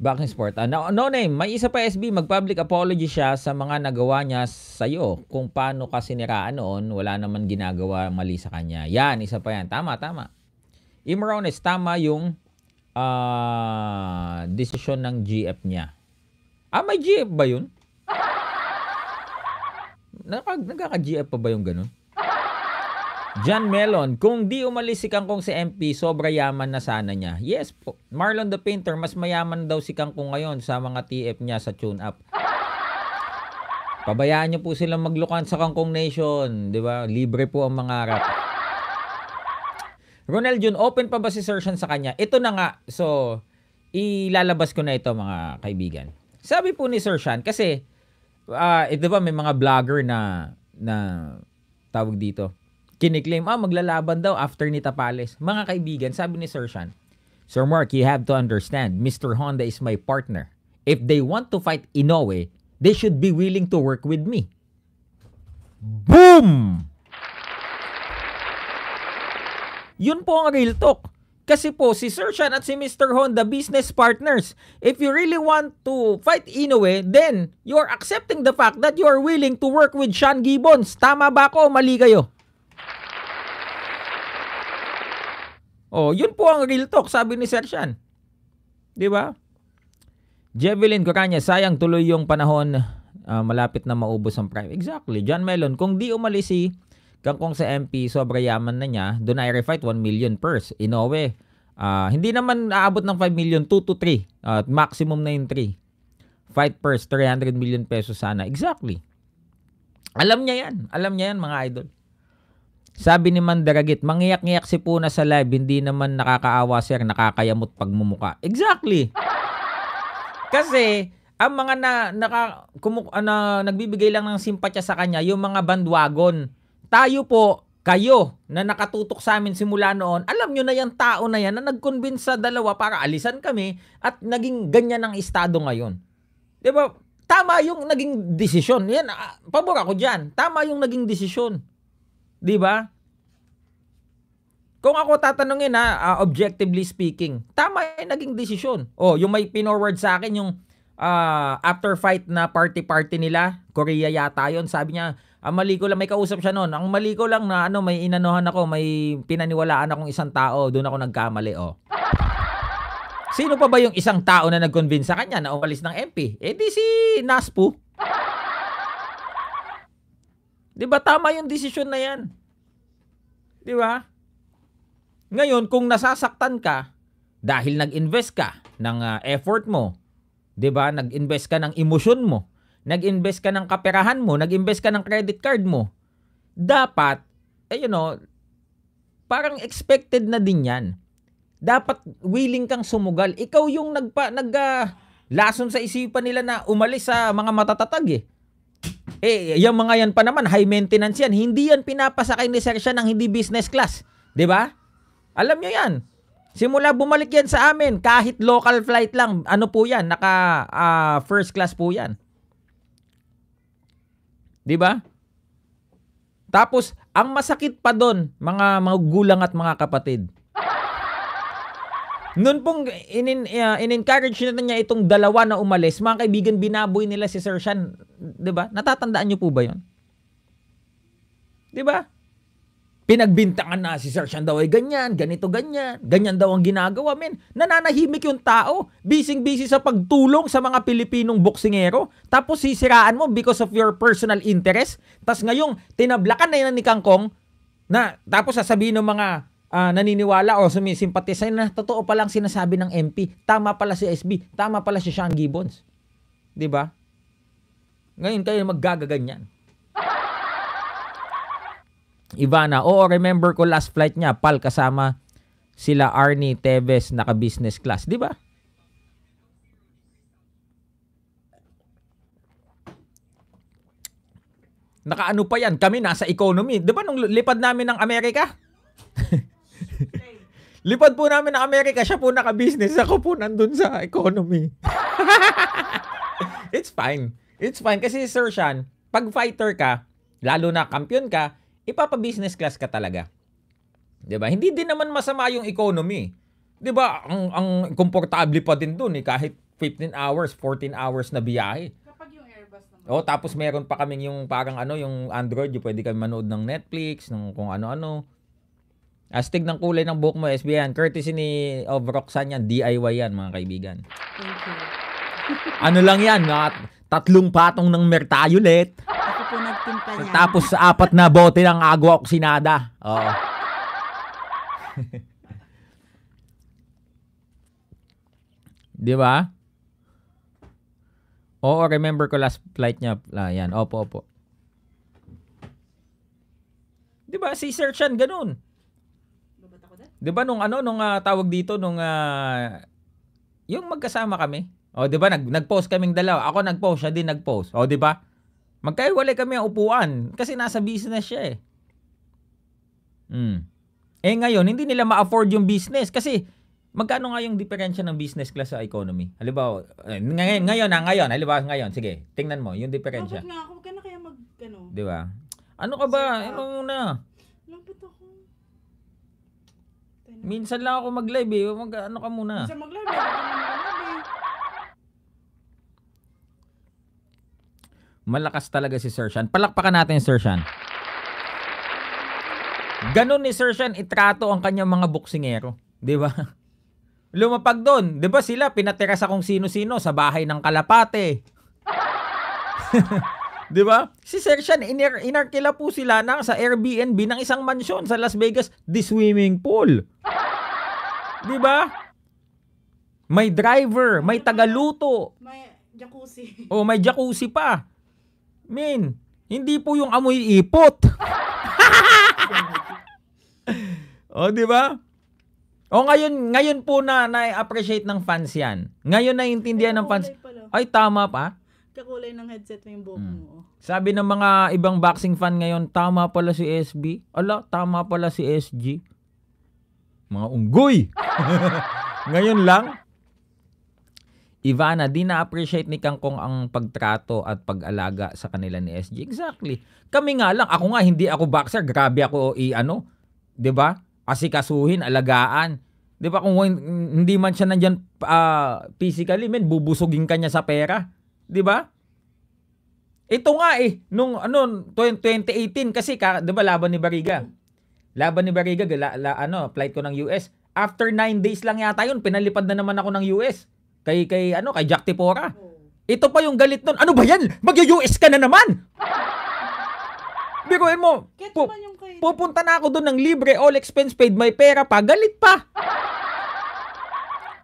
Back in sport. Uh, no, no name. May isa pa SB. Mag-public apology siya sa mga nagawa niya sa iyo. Kung paano ka siniraan noon, wala naman ginagawa mali sa kanya. Yan, isa pa yan. Tama, tama. Imrones, tama yung uh, ah, decision ng GF niya. Ah, may GF ba yun? Nakag, nagkaka-GF pa ba yung ganun? John Melon, kung di umalis si Kangkong si MP, sobra yaman na sana niya. Yes po. Marlon the Painter, mas mayaman daw si Kangkong ngayon sa mga TF niya sa tune-up. Pabayaan niyo po silang maglukan sa Kangkong Nation. Di ba? Libre po ang mga rap. Ronel Jun, open pa ba si Sir Sean sa kanya? Ito na nga. So, ilalabas ko na ito mga kaibigan. Sabi po ni Sir Sean, kasi ah, uh, eh, ba may mga vlogger na na tawag dito. Kiniklaim, ah, maglalaban daw after ni Tapales. Mga kaibigan, sabi ni Sir Sean, Sir Mark, you have to understand, Mr. Honda is my partner. If they want to fight Inoue, they should be willing to work with me. Boom! Yun po ang real talk. Kasi po si Sir Sean at si Mr. Honda business partners. If you really want to fight Inoue, then you are accepting the fact that you are willing to work with Sean Gibbons. Tama ba ako o mali kayo? Oh, yun po ang real talk sabi ni Sir Sean. 'Di ba? Jevelyn Coranya, sayang tuloy yung panahon uh, malapit na maubos ang prime. Exactly. John Melon, kung di umalis si kung kung sa MP, sobra yaman na niya. Doon i refight 1 million purse. Inowe. uh, ah, hindi naman aabot ng 5 million, 2 to 3. At uh, maximum na yung 3. Fight purse, 300 million pesos sana. Exactly. Alam niya yan. Alam niya yan mga idol. Sabi ni Mandaragit, mangiyak-ngiyak si Puna sa live, hindi naman nakakaawa sir, nakakayamot pagmumuka. Exactly. Kasi ang mga na, naka, kumu, ano, nagbibigay lang ng simpatya sa kanya, yung mga bandwagon tayo po, kayo na nakatutok sa amin simula noon, alam nyo na yung tao na yan na nag-convince sa dalawa para alisan kami at naging ganyan ang estado ngayon. ba? Diba? Tama yung naging desisyon. Yan, ah, pabor ako dyan. Tama yung naging desisyon. ba? Diba? Kung ako tatanungin ha, uh, objectively speaking, tama yung naging desisyon. Oh, yung may pinorward sa akin yung uh, after fight na party-party nila, Korea yata yon sabi niya, ang mali ko lang, may kausap siya noon. Ang mali ko lang na ano, may inanohan ako, may pinaniwalaan akong isang tao. Doon ako nagkamali, oh. Sino pa ba yung isang tao na nag-convince sa kanya na umalis ng MP? Eh di si Naspo. Di ba tama yung desisyon na yan? Di ba? Ngayon, kung nasasaktan ka dahil nag-invest ka ng uh, effort mo, 'di ba? Nag-invest ka ng emosyon mo nag-invest ka ng kaperahan mo, nag-invest ka ng credit card mo, dapat, eh, you know, parang expected na din yan. Dapat willing kang sumugal. Ikaw yung nagpa, nag, uh, lason sa isipan nila na umalis sa mga matatatag eh. Eh, yung mga yan pa naman, high maintenance yan. Hindi yan pinapasakay ni Sir siya ng hindi business class. ba? Diba? Alam nyo yan. Simula bumalik yan sa amin, kahit local flight lang, ano po yan, naka uh, first class po yan. 'Di ba? Tapos ang masakit pa doon, mga magulang at mga kapatid. Noon pong in, uh, ah, in-encourage na niya itong dalawa na umalis, mga kaibigan, binaboy nila si Sir Sean. ba? Natatandaan niyo po ba yon? 'Di ba? Pinagbintangan na si Sir Sean daw ay ganyan, ganito ganyan, ganyan daw ang ginagawa men. Nananahimik yung tao, busy-busy sa pagtulong sa mga Pilipinong boksingero, tapos sisiraan mo because of your personal interest. Tapos ngayong tinablakan na yan ni Kangkong, na tapos sasabihin ng mga uh, naniniwala o sumisimpatisa na totoo pa lang sinasabi ng MP, tama pala si SB, tama pala si Sean Gibbons. 'Di ba? Ngayon kayo maggagaganyan. Ivana, oo, remember ko last flight niya, pal, kasama sila Arnie Teves, naka-business class, di ba? Nakaano pa yan, kami nasa economy. Di ba nung lipad namin ng Amerika? lipad po namin ng Amerika, siya po naka-business, ako po nandun sa economy. It's fine. It's fine. Kasi Sir Sean, pag fighter ka, lalo na kampiyon ka, ipapa-business class ka talaga. 'Di ba? Hindi din naman masama yung economy. 'Di ba? Ang ang komportable pa din doon eh kahit 15 hours, 14 hours na biyahe. Kapag yung Airbus naman. Oh, tapos meron pa kaming yung parang ano, yung Android, yung pwede kami manood ng Netflix, ng kung ano-ano. Astig ng kulay ng buhok mo, SBN. Courtesy ni of Roxanne yan. DIY yan, mga kaibigan. Thank you. ano lang yan, mga tatlong patong ng Mertayulet. po nagtimpla niyan. Tapos sa apat na bote ng agua oksinada. Oo. Di ba? Oo, remember ko last flight niya. Ah, yan. Opo, opo. Di ba? Si Sir Chan, ganun. Di ba nung ano, nung uh, tawag dito, nung uh, yung magkasama kami. O, di ba? Nag, nag-post kaming dalawa. Ako nag-post, siya din nag-post. O, di ba? Magkaiwalay kami ang upuan kasi nasa business siya eh. Mm. Eh ngayon, hindi nila ma-afford yung business kasi magkano nga yung diferensya ng business class sa economy? Halimbawa, eh, ngayon, ngayon na, ah, ngayon, halimbawa ngayon, sige, tingnan mo yung diferensya. Bakit nga ako, ka na kaya mag, ano? Di ba? Ano ka ba? Sige, ano muna? Lampot ako. Minsan lang ako mag-live eh. Mag, ano ka muna? Minsan mag-live, mag-live. Malakas talaga si Sir Sean. Palakpakan natin si Sir Sean. Ganun ni Sir Sean itrato ang kanyang mga boksingero. Di ba? Lumapag doon. Di ba sila pinatira sa kung sino-sino sa bahay ng kalapate. Di ba? Si Sir Sean, inar inarkila po sila nang sa Airbnb ng isang mansyon sa Las Vegas, the swimming pool. Di ba? May driver, may tagaluto. May jacuzzi. Oh, may jacuzzi pa. Min, hindi po yung amoy ipot. o, di ba? O ngayon, ngayon po na na-appreciate ng fans 'yan. Ngayon na intindihan ng fans. Ay tama pa. Kakulay ng headset mo yung buhok hmm. mo. Oh. Sabi ng mga ibang boxing fan ngayon, tama pala si SB. Ala, tama pala si SG. Mga unggoy. ngayon lang. Ivana, di na-appreciate ni Kangkong ang pagtrato at pag-alaga sa kanila ni SG. Exactly. Kami nga lang, ako nga hindi ako boxer, grabe ako i-ano, 'di ba? Asikasuhin, alagaan. 'Di ba kung hindi man siya nandiyan uh, ah, physically, men bubusugin kanya sa pera, 'di ba? Ito nga eh nung ano 2018 kasi 'di ba laban ni Bariga. Laban ni Bariga la, la, ano, flight ko ng US. After 9 days lang yata yun, pinalipad na naman ako ng US. Kay, kay, ano, kay Jack Tipora. Ito pa yung galit nun. Ano ba yan? Mag-US ka na naman! Biruin mo, pu- pupunta na ako doon ng libre, all expense paid, may pera pa, galit pa!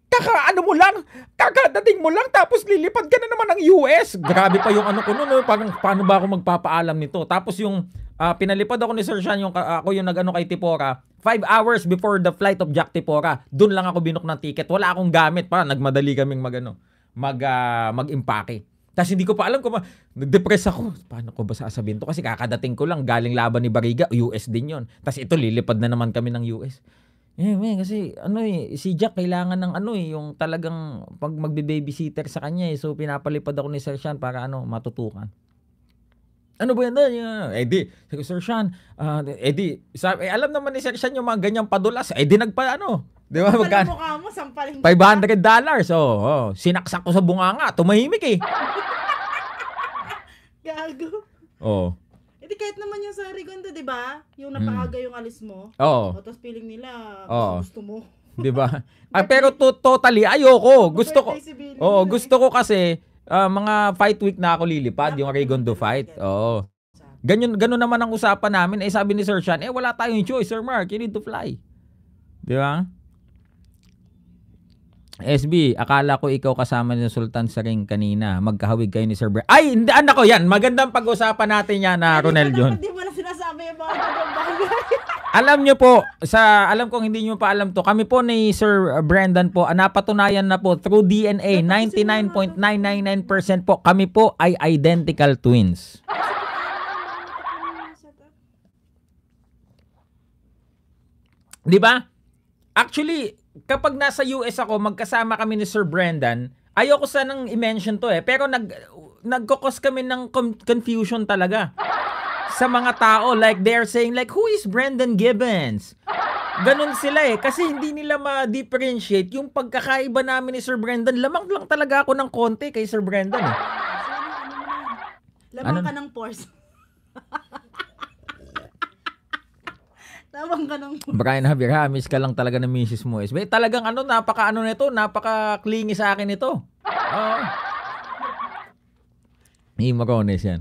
kaka ano mo lang, kakadating mo lang tapos lilipad ka na naman ng US. Grabe pa yung ano ko noon, parang paano ba ako magpapaalam nito? Tapos yung uh, pinalipad ako ni Sir Sean yung uh, ako yung nag-ano kay Tipora, 5 hours before the flight of Jack Tipora. Doon lang ako binok ng ticket. Wala akong gamit para nagmadali kaming magano, mag uh, mag-impake. Tapos hindi ko pa alam kung ma- nag-depress ako. Paano ko ba sasabihin to? Kasi kakadating ko lang galing laban ni Bariga, US din yon. Tapos ito lilipad na naman kami ng US. Eh, yeah, kasi ano eh, si Jack kailangan ng ano eh, yung talagang pag magbe-babysitter sa kanya eh. So pinapalipad ako ni Sir Sean para ano, matutukan. Ano ba yan? Yeah. Eh di, sabi Sir Sean, uh, eh di, sabi, eh, alam naman ni Sir Sean yung mga ganyang padulas. Eh di nagpa ano, Di ba? Magkano? mo, sampalin 500 dollars. Oh, oh, sinaksak ko sa bunganga. Tumahimik eh. Gago. Oh. Hindi kahit naman yung sa Rigondo, 'di ba? Yung hmm. napaaga yung alis mo. Oo. O, tapos feeling nila Oo. gusto mo. 'di ba? ah, pero to- totally ayoko. Ano gusto ko. Oo, yun, gusto eh? ko kasi ah, mga fight week na ako lilipad, ah, yung Rigondo fight. Oo. Ganyan ganun naman ang usapan namin. Eh sabi ni Sir Sean, eh wala tayong choice, Sir Mark, you need to fly. 'Di ba? SB, akala ko ikaw kasama ni Sultan sa ring kanina. Magkahawig kayo ni Sir Ber. Ay, hindi anak ko yan. Magandang pag-usapan natin yan na ah, Ronel John. Hindi mo na sinasabi yung mga Alam nyo po, sa alam kong hindi nyo pa alam to, kami po ni Sir Brendan po, ah, napatunayan na po through DNA, 99.999% po, kami po ay identical twins. Ah. Di ba? Actually, kapag nasa US ako, magkasama kami ni Sir Brendan, ayoko sanang i-mention to eh, pero nag, nagkakos kami ng confusion talaga sa mga tao. Like, they're saying like, who is Brendan Gibbons? Ganun sila eh, kasi hindi nila ma-differentiate yung pagkakaiba namin ni Sir Brendan. Lamang lang talaga ako ng konti kay Sir Brendan eh. Lamang ano? ka ng force. Tawang ka ng... Brian Javier, ha, miss ka lang talaga ng misis mo. Is, eh, talagang ano, napaka ano nito, napaka clingy sa akin ito. Oo. Uh, Imarones yan.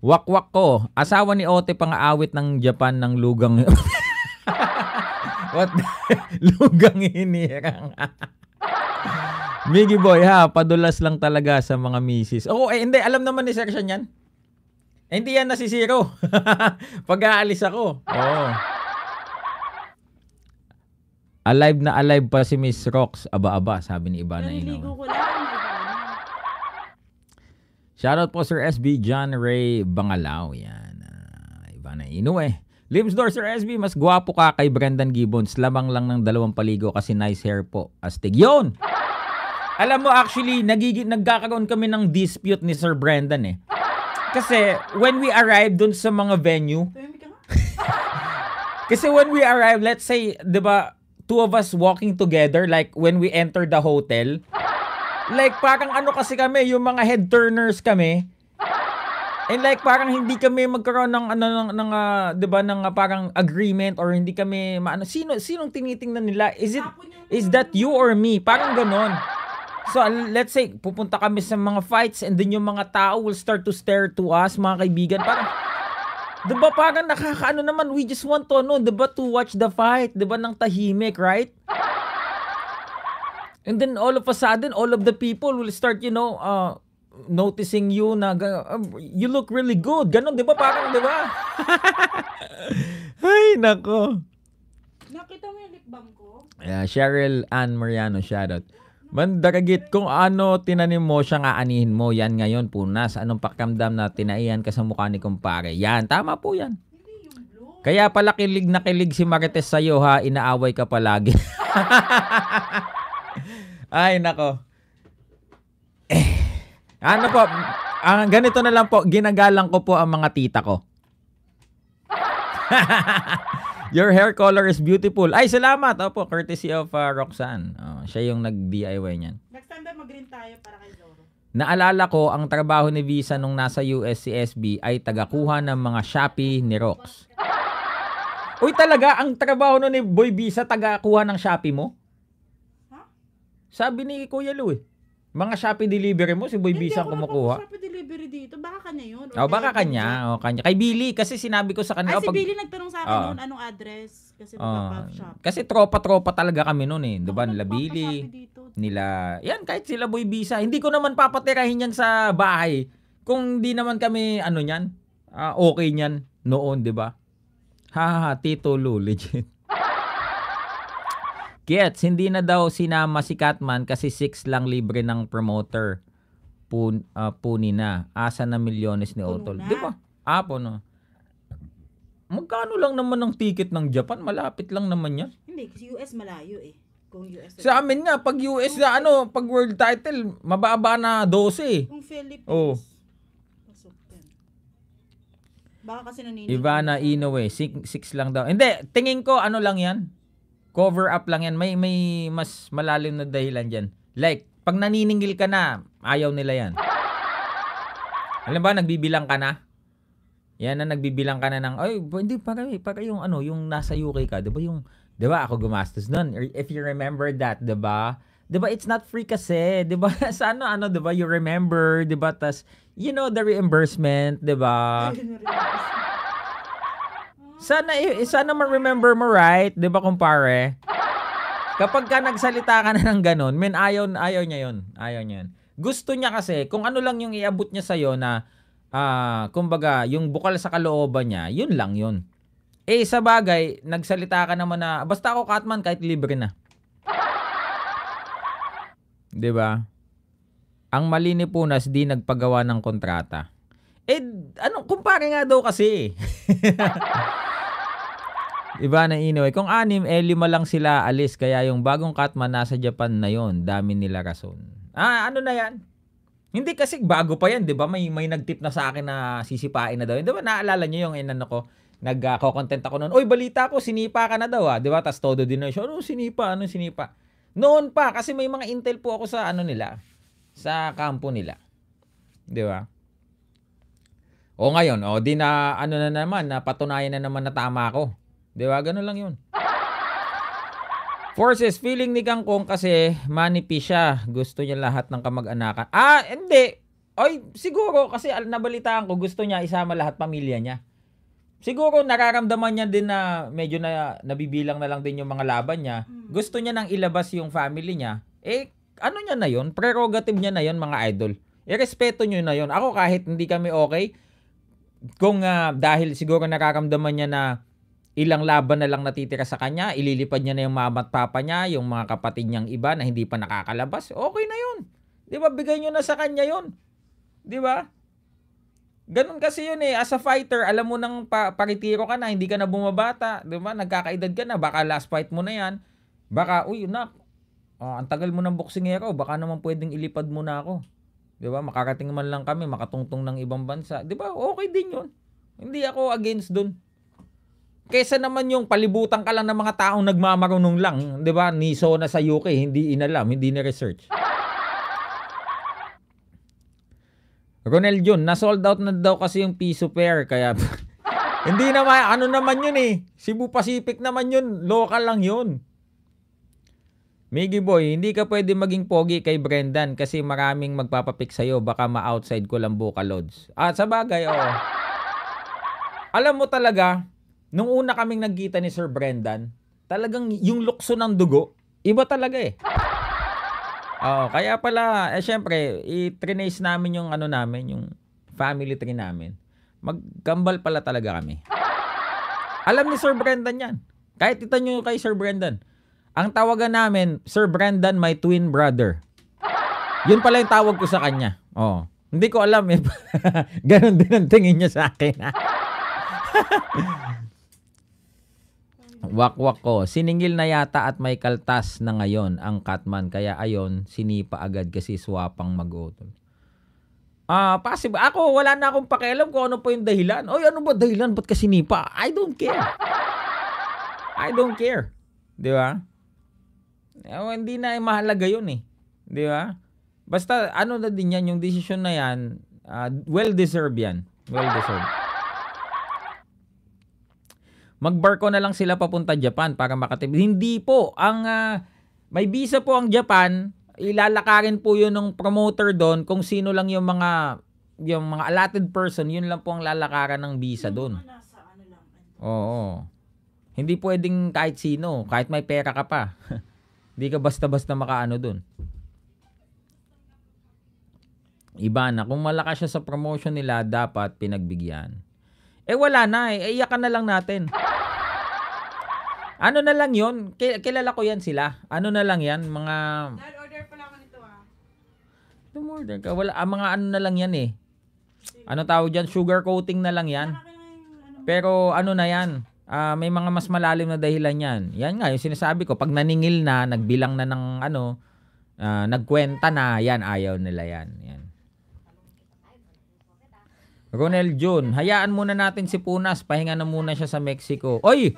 Wakwak ko, asawa ni Ote pang pangaawit ng Japan ng lugang... What? lugang hinirang. Miggy boy ha, padulas lang talaga sa mga misis. Oo, oh, eh hindi, alam naman ni Sir Sean yan. Eh, hindi yan nasisiro. Pag aalis ako. Oo. Oh. Alive na alive pa si Miss Rox. Aba-aba, sabi ni Ivana Inong. Oh. ko lang. Shoutout po Sir SB John Ray Bangalaw. Yan. Uh, ah, Ivana Inoue. Eh. door, Sir SB, mas gwapo ka kay Brendan Gibbons. Lamang lang ng dalawang paligo kasi nice hair po. Astig yun! Alam mo actually, nagiging, nagkakaroon kami ng dispute ni Sir Brendan eh. Kasi when we arrived dun sa mga venue, kasi when we arrived, let's say, di ba, two of us walking together like when we enter the hotel. Like parang ano kasi kami, yung mga head turners kami. And like parang hindi kami magkaroon ng ano ng, ng uh, 'di ba ng uh, parang agreement or hindi kami maano sino sinong tinitingnan nila? Is it is that you or me? Parang ganon. So let's say pupunta kami sa mga fights and then yung mga tao will start to stare to us, mga kaibigan. Parang Diba parang nakakaano naman, we just want to know, diba to watch the fight, diba ng tahimik, right? And then all of a sudden, all of the people will start, you know, uh, noticing you na, uh, you look really good. ganun, diba? Parang, diba? Ay, nako. Nakita mo yung lip balm ko? Yeah, Cheryl Ann Mariano, shoutout. Man Mandaragit, kung ano tinanim mo, siyang aanihin mo. Yan ngayon, punas. Anong pakamdam na tinaiyan ka sa mukha ni kumpare? Yan, tama po yan. Kaya pala kilig na kilig si Marites sa iyo ha, inaaway ka palagi. Ay, nako. Eh, ano po, ang ah, ganito na lang po, ginagalang ko po ang mga tita ko. Your hair color is beautiful. Ay, salamat. Opo, courtesy of uh, Roxanne. Oh, siya yung nag-DIY niyan. Next time mag-green tayo para kay Loro. Naalala ko, ang trabaho ni Visa nung nasa USCSB ay tagakuha ng mga Shopee ni Rox. Uy, talaga, ang trabaho nun ni Boy Visa, tagakuha ng Shopee mo? Huh? Sabi ni Kuya Lou eh. Mga Shopee delivery mo, si Boy Hindi kumukuha. Hindi ako delivery dito. Baka kanya yun. O, oh, baka kanya. O, oh, kanya. Kay Billy, kasi sinabi ko sa kanya. Ay, si pag... Billy nagtanong sa akin oh. noon, anong address? Kasi oh. shop. Kasi tropa-tropa talaga kami noon eh. Diba, nila Billy, nila... Yan, kahit sila Boy Bisa. Hindi ko naman papatirahin yan sa bahay. Kung di naman kami, ano yan, uh, ah, okay niyan noon, di ba? Ha, ha, Tito Lu, legit. Gets, hindi na daw sinama si Catman kasi 6 lang libre ng promoter. Pun, uh, puni na. Asa na milyones ni Otol. Di ba? Apo no. Magkano lang naman ang ticket ng Japan? Malapit lang naman yan. Hindi, kasi US malayo eh. Kung US Sa amin nga, pag US na ano, pag world title, mababa na 12 eh. Kung Philippines. Oh. Baka kasi naniniwala. Ivana Inoue, 6 lang daw. Hindi, tingin ko ano lang yan cover up lang yan. May may mas malalim na dahilan diyan. Like pag naniningil ka na, ayaw nila yan. Alam ba nagbibilang ka na? Yan na nagbibilang ka na ng, ay, hindi para, kayo, yung ano, yung nasa UK ka, 'di ba yung 'di ba ako gumastos noon. If you remember that, 'di ba? 'Di ba it's not free kasi, 'di ba? Sa ano ano, 'di ba? You remember, 'di ba? Tas you know the reimbursement, 'di ba? Sana, sana ma-remember mo right, di ba kumpare? Kapag ka nagsalita ka na ng ganun, men, ayaw, ayaw niya yun. Ayaw niya yun. Gusto niya kasi, kung ano lang yung iabot niya sa iyo na, ah, uh, kumbaga, yung bukal sa kalooban niya, yun lang yun. Eh, sa bagay, nagsalita ka naman na, basta ako Katman kahit libre na. 'Di ba? Ang mali ni Punas di nagpagawa ng kontrata. Eh, ano, kumpare nga daw kasi. Iba na anyway. Eh. Kung anim, eh lima lang sila alis. Kaya yung bagong Katman nasa Japan na yon Dami nila rason. Ah, ano na yan? Hindi kasi bago pa yan, di ba? May, may nagtip na sa akin na sisipain na daw. Di ba naalala niyo yung inano ko? nagko content ako noon. Oy, balita ko, sinipa ka na daw ah. Di ba? Tapos todo din na siya. Ano sinipa? Ano sinipa? Noon pa, kasi may mga intel po ako sa ano nila. Sa kampo nila. Di ba? O ngayon, o di na ano na naman, napatunayan na naman na tama ako. 'Di ba? Ganun lang 'yun. Forces, feeling ni Kangkong kasi manipi siya. Gusto niya lahat ng kamag-anakan. Ah, hindi. Oy, siguro kasi nabalitaan ko gusto niya isama lahat pamilya niya. Siguro nararamdaman niya din na medyo na nabibilang na lang din yung mga laban niya. Hmm. Gusto niya nang ilabas yung family niya. Eh, ano niya na yon? Prerogative niya na yon mga idol. Irespeto niyo na yon. Ako kahit hindi kami okay, kung uh, dahil siguro nakakamdaman niya na ilang laban na lang natitira sa kanya, ililipad niya na yung mama at papa niya, yung mga kapatid niyang iba na hindi pa nakakalabas, okay na yun. Di ba? Bigay niyo na sa kanya yun. Di ba? Ganun kasi yun eh. As a fighter, alam mo nang pa paritiro ka na, hindi ka na bumabata. Di ba? Nagkakaedad ka na. Baka last fight mo na yan. Baka, uy, nak, oh, ang tagal mo ng boksingero. Baka naman pwedeng ilipad mo na ako. 'Di ba? Makakating man lang kami, makatungtong ng ibang bansa, 'di ba? Okay din 'yon. Hindi ako against doon. Kaysa naman yung palibutan ka lang ng mga taong nagmamarunong lang, 'di ba? Ni na sa UK, hindi inalam, hindi ni research. Ronel Jun, na-sold out na daw kasi yung piso pair, kaya hindi naman, ano naman yun eh. Cebu Pacific naman yun, local lang yun. Miggy Boy, hindi ka pwede maging pogi kay Brendan kasi maraming magpapapik sa'yo. Baka ma-outside ko lang buka, loads. At ah, sa bagay, oo. Alam mo talaga, nung una kaming nagkita ni Sir Brendan, talagang yung lukso ng dugo, iba talaga eh. Oo, kaya pala, eh syempre, i-trace namin yung ano namin, yung family tree namin. Magkambal pala talaga kami. Alam ni Sir Brendan yan. Kahit ita nyo kay Sir Brendan ang tawagan namin, Sir Brendan, my twin brother. Yun pala yung tawag ko sa kanya. Oo. Hindi ko alam eh. Ganon din ang tingin niya sa akin. Wakwak ko. Siningil na yata at may kaltas na ngayon ang Katman. Kaya ayon, sinipa agad kasi swapang mag-utol. Ah, uh, possible. Ako, wala na akong pakialam kung ano pa yung dahilan. Oy, ano ba dahilan? Ba't ka sinipa? I don't care. I don't care. Di ba? Oh, hindi na mahalaga yun eh. Di ba? Basta ano na din yan, yung decision na yan, uh, ah, well-deserved yan. Well-deserved. Magbarko na lang sila papunta Japan para makatipid. Hindi po. Ang uh, may visa po ang Japan, ilalakarin po 'yun ng promoter doon kung sino lang yung mga yung mga allotted person, yun lang po ang lalakaran ng visa doon. Ano Oo. Hindi pwedeng kahit sino, kahit may pera ka pa. Hindi ka basta-basta makaano dun. Iba na, kung malakas siya sa promotion nila, dapat pinagbigyan. Eh wala na eh, eh iyakan na lang natin. Ano na lang yon? Kilala ko yan sila. Ano na lang yan? Mga... Dad, order pala ako nito ah. Dumorder ka. Wala, ah, mga ano na lang yan eh. Ano tawag dyan? Sugar coating na lang yan. Ano. Pero ano na yan? uh, may mga mas malalim na dahilan yan. Yan nga, yung sinasabi ko, pag naningil na, nagbilang na ng ano, uh, nagkwenta na, yan, ayaw nila yan. yan. Ronel June, hayaan muna natin si Punas, pahinga na muna siya sa Mexico. Oy!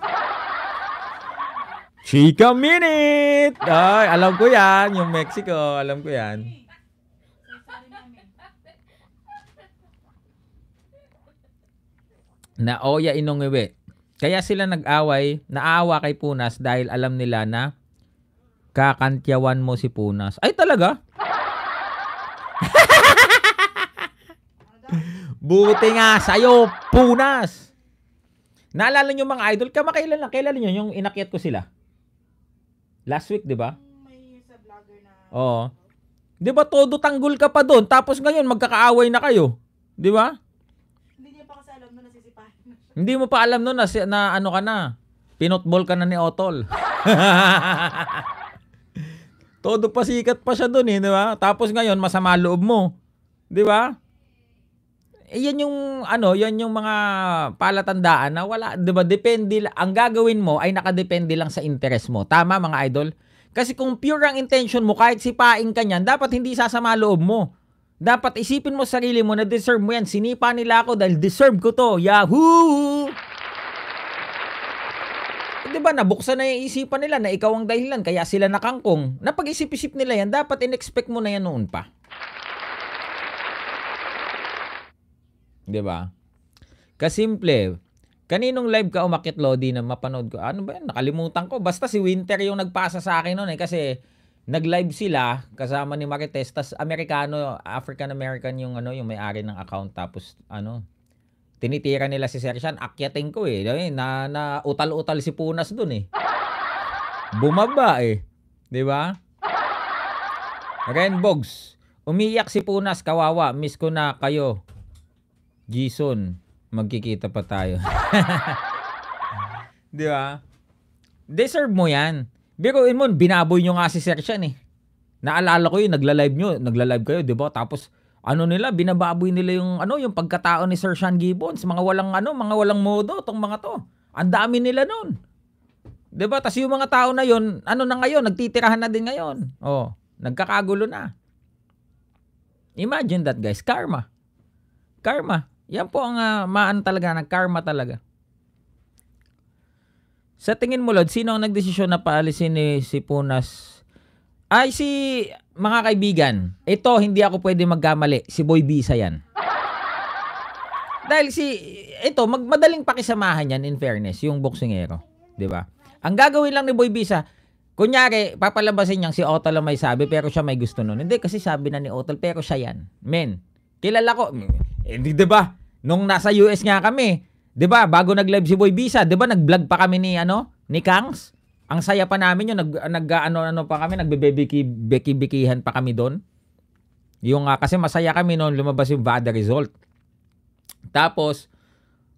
Chica Minute! Ay, alam ko yan, yung Mexico, alam ko yan. Naoya Inongewe, kaya sila nag-away, naawa kay Punas dahil alam nila na kakantyawan mo si Punas. Ay talaga? Buti nga sa'yo, Punas! Naalala nyo mga idol, kamakailan lang, kailan nyo yung inakyat ko sila? Last week, di ba? May sa vlogger na... Oo. Di ba todo tanggol ka pa doon, tapos ngayon magkakaaway na kayo? Di ba? Hindi mo pa alam noon na, na ano ka na. Pinotball ka na ni Otol. Todo pasikat pa siya doon eh, di ba? Tapos ngayon, masama loob mo. Di ba? Eh, yan yung, ano, yan yung mga palatandaan na wala, di ba? Depende, ang gagawin mo ay nakadepende lang sa interest mo. Tama, mga idol? Kasi kung pure ang intention mo, kahit sipain ka niyan, dapat hindi sasama loob mo. Dapat isipin mo sarili mo na deserve mo yan. Sinipa nila ako dahil deserve ko to. Yahoo! E, di ba nabuksan na yung isipan nila na ikaw ang dahilan kaya sila nakangkong. Napag-isip-isip nila yan, dapat in-expect mo na yan noon pa. 'di ba? Kasimple. Kaninong live ka umakit Lodi na mapanood ko? Ano ba 'yan? Nakalimutan ko. Basta si Winter yung nagpasa sa akin noon eh kasi nag-live sila kasama ni Marites tas Amerikano African American yung ano yung may-ari ng account tapos ano tinitira nila si Sersan akyatin ko eh na, na utal-utal si Punas dun eh bumaba eh 'di ba Renbogs umiyak si Punas kawawa miss ko na kayo Jason magkikita pa tayo 'di ba deserve mo yan Biruin mo, binaboy nyo nga si Sir Sean eh. Naalala ko yun, nagla-live nyo, nagla-live kayo, di ba? Tapos, ano nila, binababoy nila yung, ano, yung pagkatao ni Sir Sean Gibbons. Mga walang, ano, mga walang modo, tong mga to. Ang dami nila nun. Di ba? Tapos yung mga tao na yon ano na ngayon, nagtitirahan na din ngayon. Oh, nagkakagulo na. Imagine that guys, karma. Karma. Yan po ang uh, ah, maan talaga ng karma talaga. Sa tingin mo, Lord, sino ang nagdesisyon na paalisin ni si Punas? Ay, si mga kaibigan, ito hindi ako pwede magkamali. Si Boy Bisa yan. Dahil si, ito, mag, madaling pakisamahan yan in fairness, yung boksingero. ba? Diba? Ang gagawin lang ni Boy Bisa, kunyari, papalabasin niyang si Otal ang may sabi pero siya may gusto nun. Hindi, kasi sabi na ni Otal pero siya yan. Men, kilala ko. Eh, hindi, eh, di ba? Nung nasa US nga kami, 'Di ba? Bago nag-live si Boy Bisa, 'di ba nag-vlog pa kami ni ano, ni Kangs? Ang saya pa namin 'yung nag nag ano, ano pa kami, nagbebebeki beki bekihan pa kami doon. Yung uh, kasi masaya kami noon lumabas yung VADA result. Tapos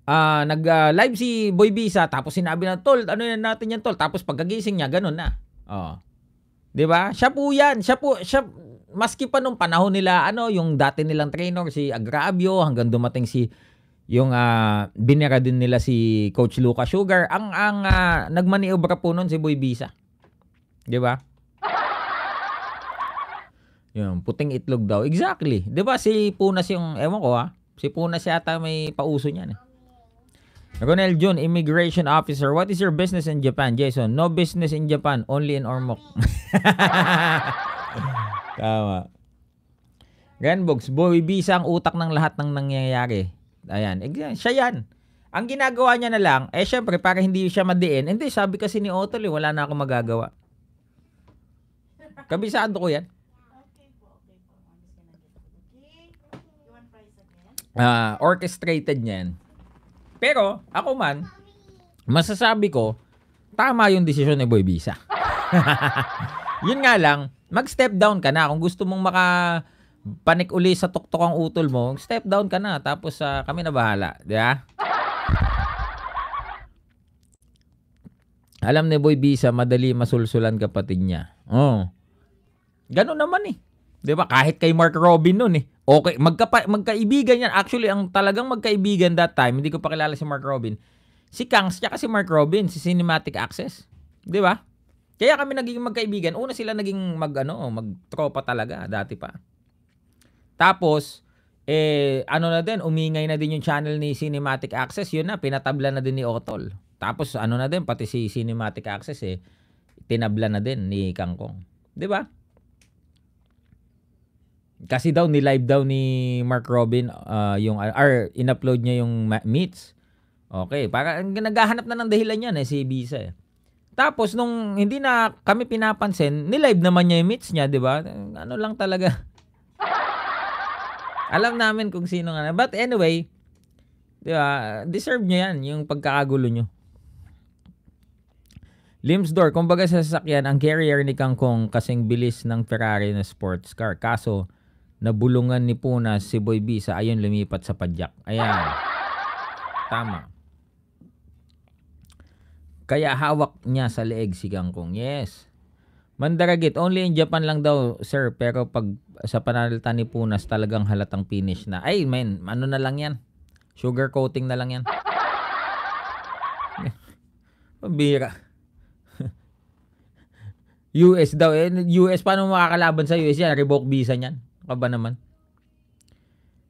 uh, ah, nag-live ah, si Boy Bisa tapos sinabi na tol, ano na natin yan tol. Tapos pagkagising niya ganun na. Oh. 'Di ba? Siya po 'yan. Siya po siya maski pa nung panahon nila ano yung dati nilang trainer si Agrabio hanggang dumating si yung uh, binira din nila si Coach Luca Sugar. Ang ang uh, nagmaniobra po noon si Boy Bisa. 'Di ba? Yung puting itlog daw. Exactly. 'Di ba si Punas yung ewan ko ha. Ah. Si Punas yata may pauso niyan eh. Ronel Jun, Immigration Officer. What is your business in Japan, Jason? No business in Japan, only in Ormoc. Tama. Ganbox, boy, bisa ang utak ng lahat ng nangyayari. Ayan, siya yan. Ang ginagawa niya na lang, eh syempre para hindi siya madiin, hindi, sabi kasi ni Otol, eh, wala na akong magagawa. Kabisado ko yan. Uh, orchestrated niya yan. Pero, ako man, masasabi ko, tama yung desisyon ni Boy Bisa. Yun nga lang, mag-step down ka na kung gusto mong maka panik uli sa tuktok ang utol mo, step down ka na tapos uh, kami na bahala, di ba? Alam ni Boy Bisa, madali masulsulan kapatid niya. Oh. Ganun naman eh. 'Di ba? Kahit kay Mark Robin noon eh. Okay, magkapa, magkaibigan yan. Actually, ang talagang magkaibigan that time, hindi ko pa kilala si Mark Robin. Si Kangs, tsaka si Mark Robin, si Cinematic Access. 'Di ba? Kaya kami naging magkaibigan. Una sila naging mag ano, magtropa talaga dati pa. Tapos, eh, ano na din, umingay na din yung channel ni Cinematic Access. Yun na, pinatabla na din ni Otol. Tapos, ano na din, pati si Cinematic Access eh, tinabla na din ni Kangkong. ba? Diba? Kasi daw, ni-live daw ni Mark Robin uh, yung, or in-upload niya yung meets. Okay, para naghahanap na ng dahilan yan eh, si Bisa eh. Tapos nung hindi na kami pinapansin, ni-live naman niya yung meets niya, 'di ba? Ano lang talaga. Alam namin kung sino nga. But anyway, di ba, deserve niya yan, yung pagkakagulo nyo. Limsdor, kumbaga sa sasakyan, ang carrier ni Kang Kong kasing bilis ng Ferrari na sports car. Kaso, nabulungan ni Puna si Boy B sa ayon lumipat sa padyak. Ayan. Tama. Kaya hawak niya sa leeg si Kang Kong. Yes. Mandaragit, only in Japan lang daw, sir. Pero pag sa panalita ni Punas, talagang halatang finish na. Ay, men, ano na lang yan? Sugar coating na lang yan. Pambira. US daw. Eh, US, paano makakalaban sa US yan? Revoke visa niyan. Kaba ano naman.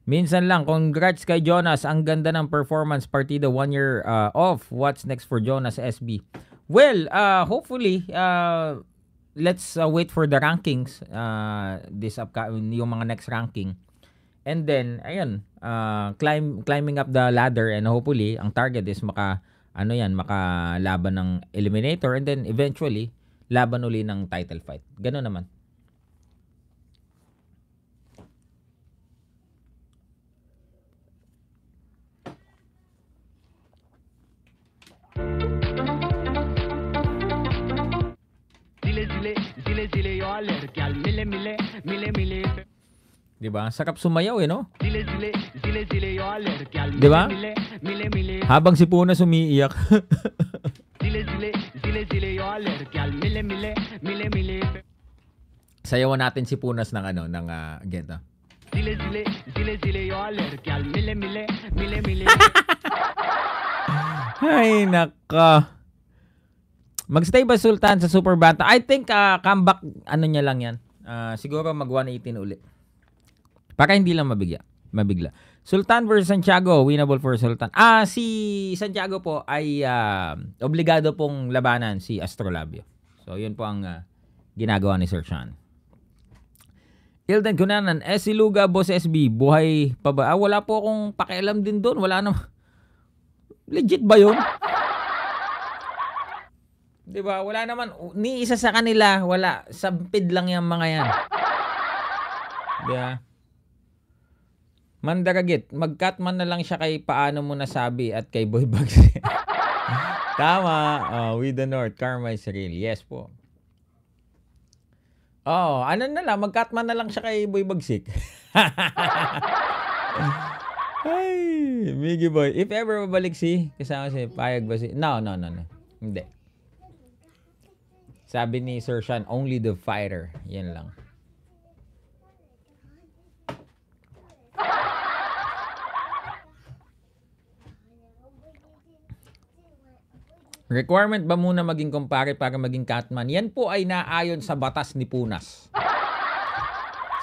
Minsan lang, congrats kay Jonas. Ang ganda ng performance partida one year uh, off. What's next for Jonas SB? Well, uh, hopefully, uh, let's uh, wait for the rankings uh, this upcoming yung mga next ranking. And then ayun, uh, climb climbing up the ladder and hopefully ang target is maka ano yan, makalaban ng eliminator and then eventually laban uli ng title fight. Ganun naman. mile, mile, mile. 'Di ba? Sakap sumayaw eh, no? Dile dile, dile dile yo alerta. 'Di ba? Mile mile. Habang si Puna sumiiyak. dile dile, dile dile yo alerta. Mile mile, mile mile. Sayawan natin si Punas ng ano, ng uh, ah, geta. Dile dile, dile dile yo alerta. Mile mile, mile mile. Ay, naka. Magstay ba Sultan sa Super Banta? I think uh, comeback ano niya lang 'yan. Uh, siguro mag 118 ulit. Para hindi lang mabigya, mabigla. Sultan versus Santiago, winnable for Sultan. Ah, si Santiago po ay uh, obligado pong labanan si Astrolabio. So, yun po ang uh, ginagawa ni Sir Sean. Ilden Cunanan, eh si Luga, Boss SB, buhay pa ba? Ah, wala po akong pakialam din doon. Wala na. Legit ba yun? 'Di ba? Wala naman ni isa sa kanila, wala. Sampid lang 'yang mga 'yan. 'Di ba? Mandaragit, magkatman na lang siya kay paano mo nasabi at kay Boy Bags. Tama, uh, oh, with the North, karma is real. Yes po. Oh, ano na lang, magkatman na lang siya kay Boy Bagsik. Ay, Miggy Boy. If ever babalik si, kasama si Payag ba si? No, no, no, no. Hindi. Sabi ni Sir Sean, only the fighter. Yan lang. Requirement ba muna maging kumpare para maging Catman? Yan po ay naayon sa batas ni Punas.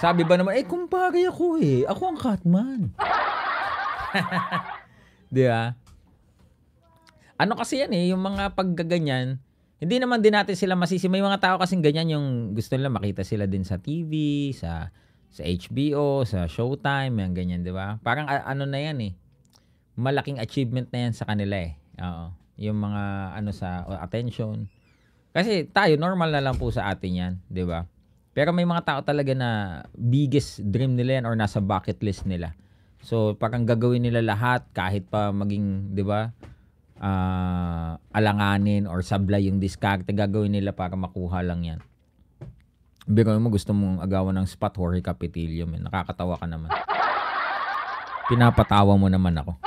Sabi ba naman, eh kumpare ako eh. Ako ang Catman. Di ba? Ano kasi yan eh, yung mga paggaganyan, hindi naman din natin sila masisi. May mga tao kasing ganyan yung gusto nila makita sila din sa TV, sa sa HBO, sa Showtime, yung ganyan, di ba? Parang ano na yan eh. Malaking achievement na yan sa kanila eh. Oo. Yung mga ano sa attention. Kasi tayo, normal na lang po sa atin yan, di ba? Pero may mga tao talaga na biggest dream nila yan or nasa bucket list nila. So parang gagawin nila lahat kahit pa maging, di ba? uh, alanganin or sablay yung diskarte. Gagawin nila para makuha lang yan. Biro mo gusto mong agawan ng spot Jorge Capitillo. Man. Nakakatawa ka naman. Pinapatawa mo naman ako.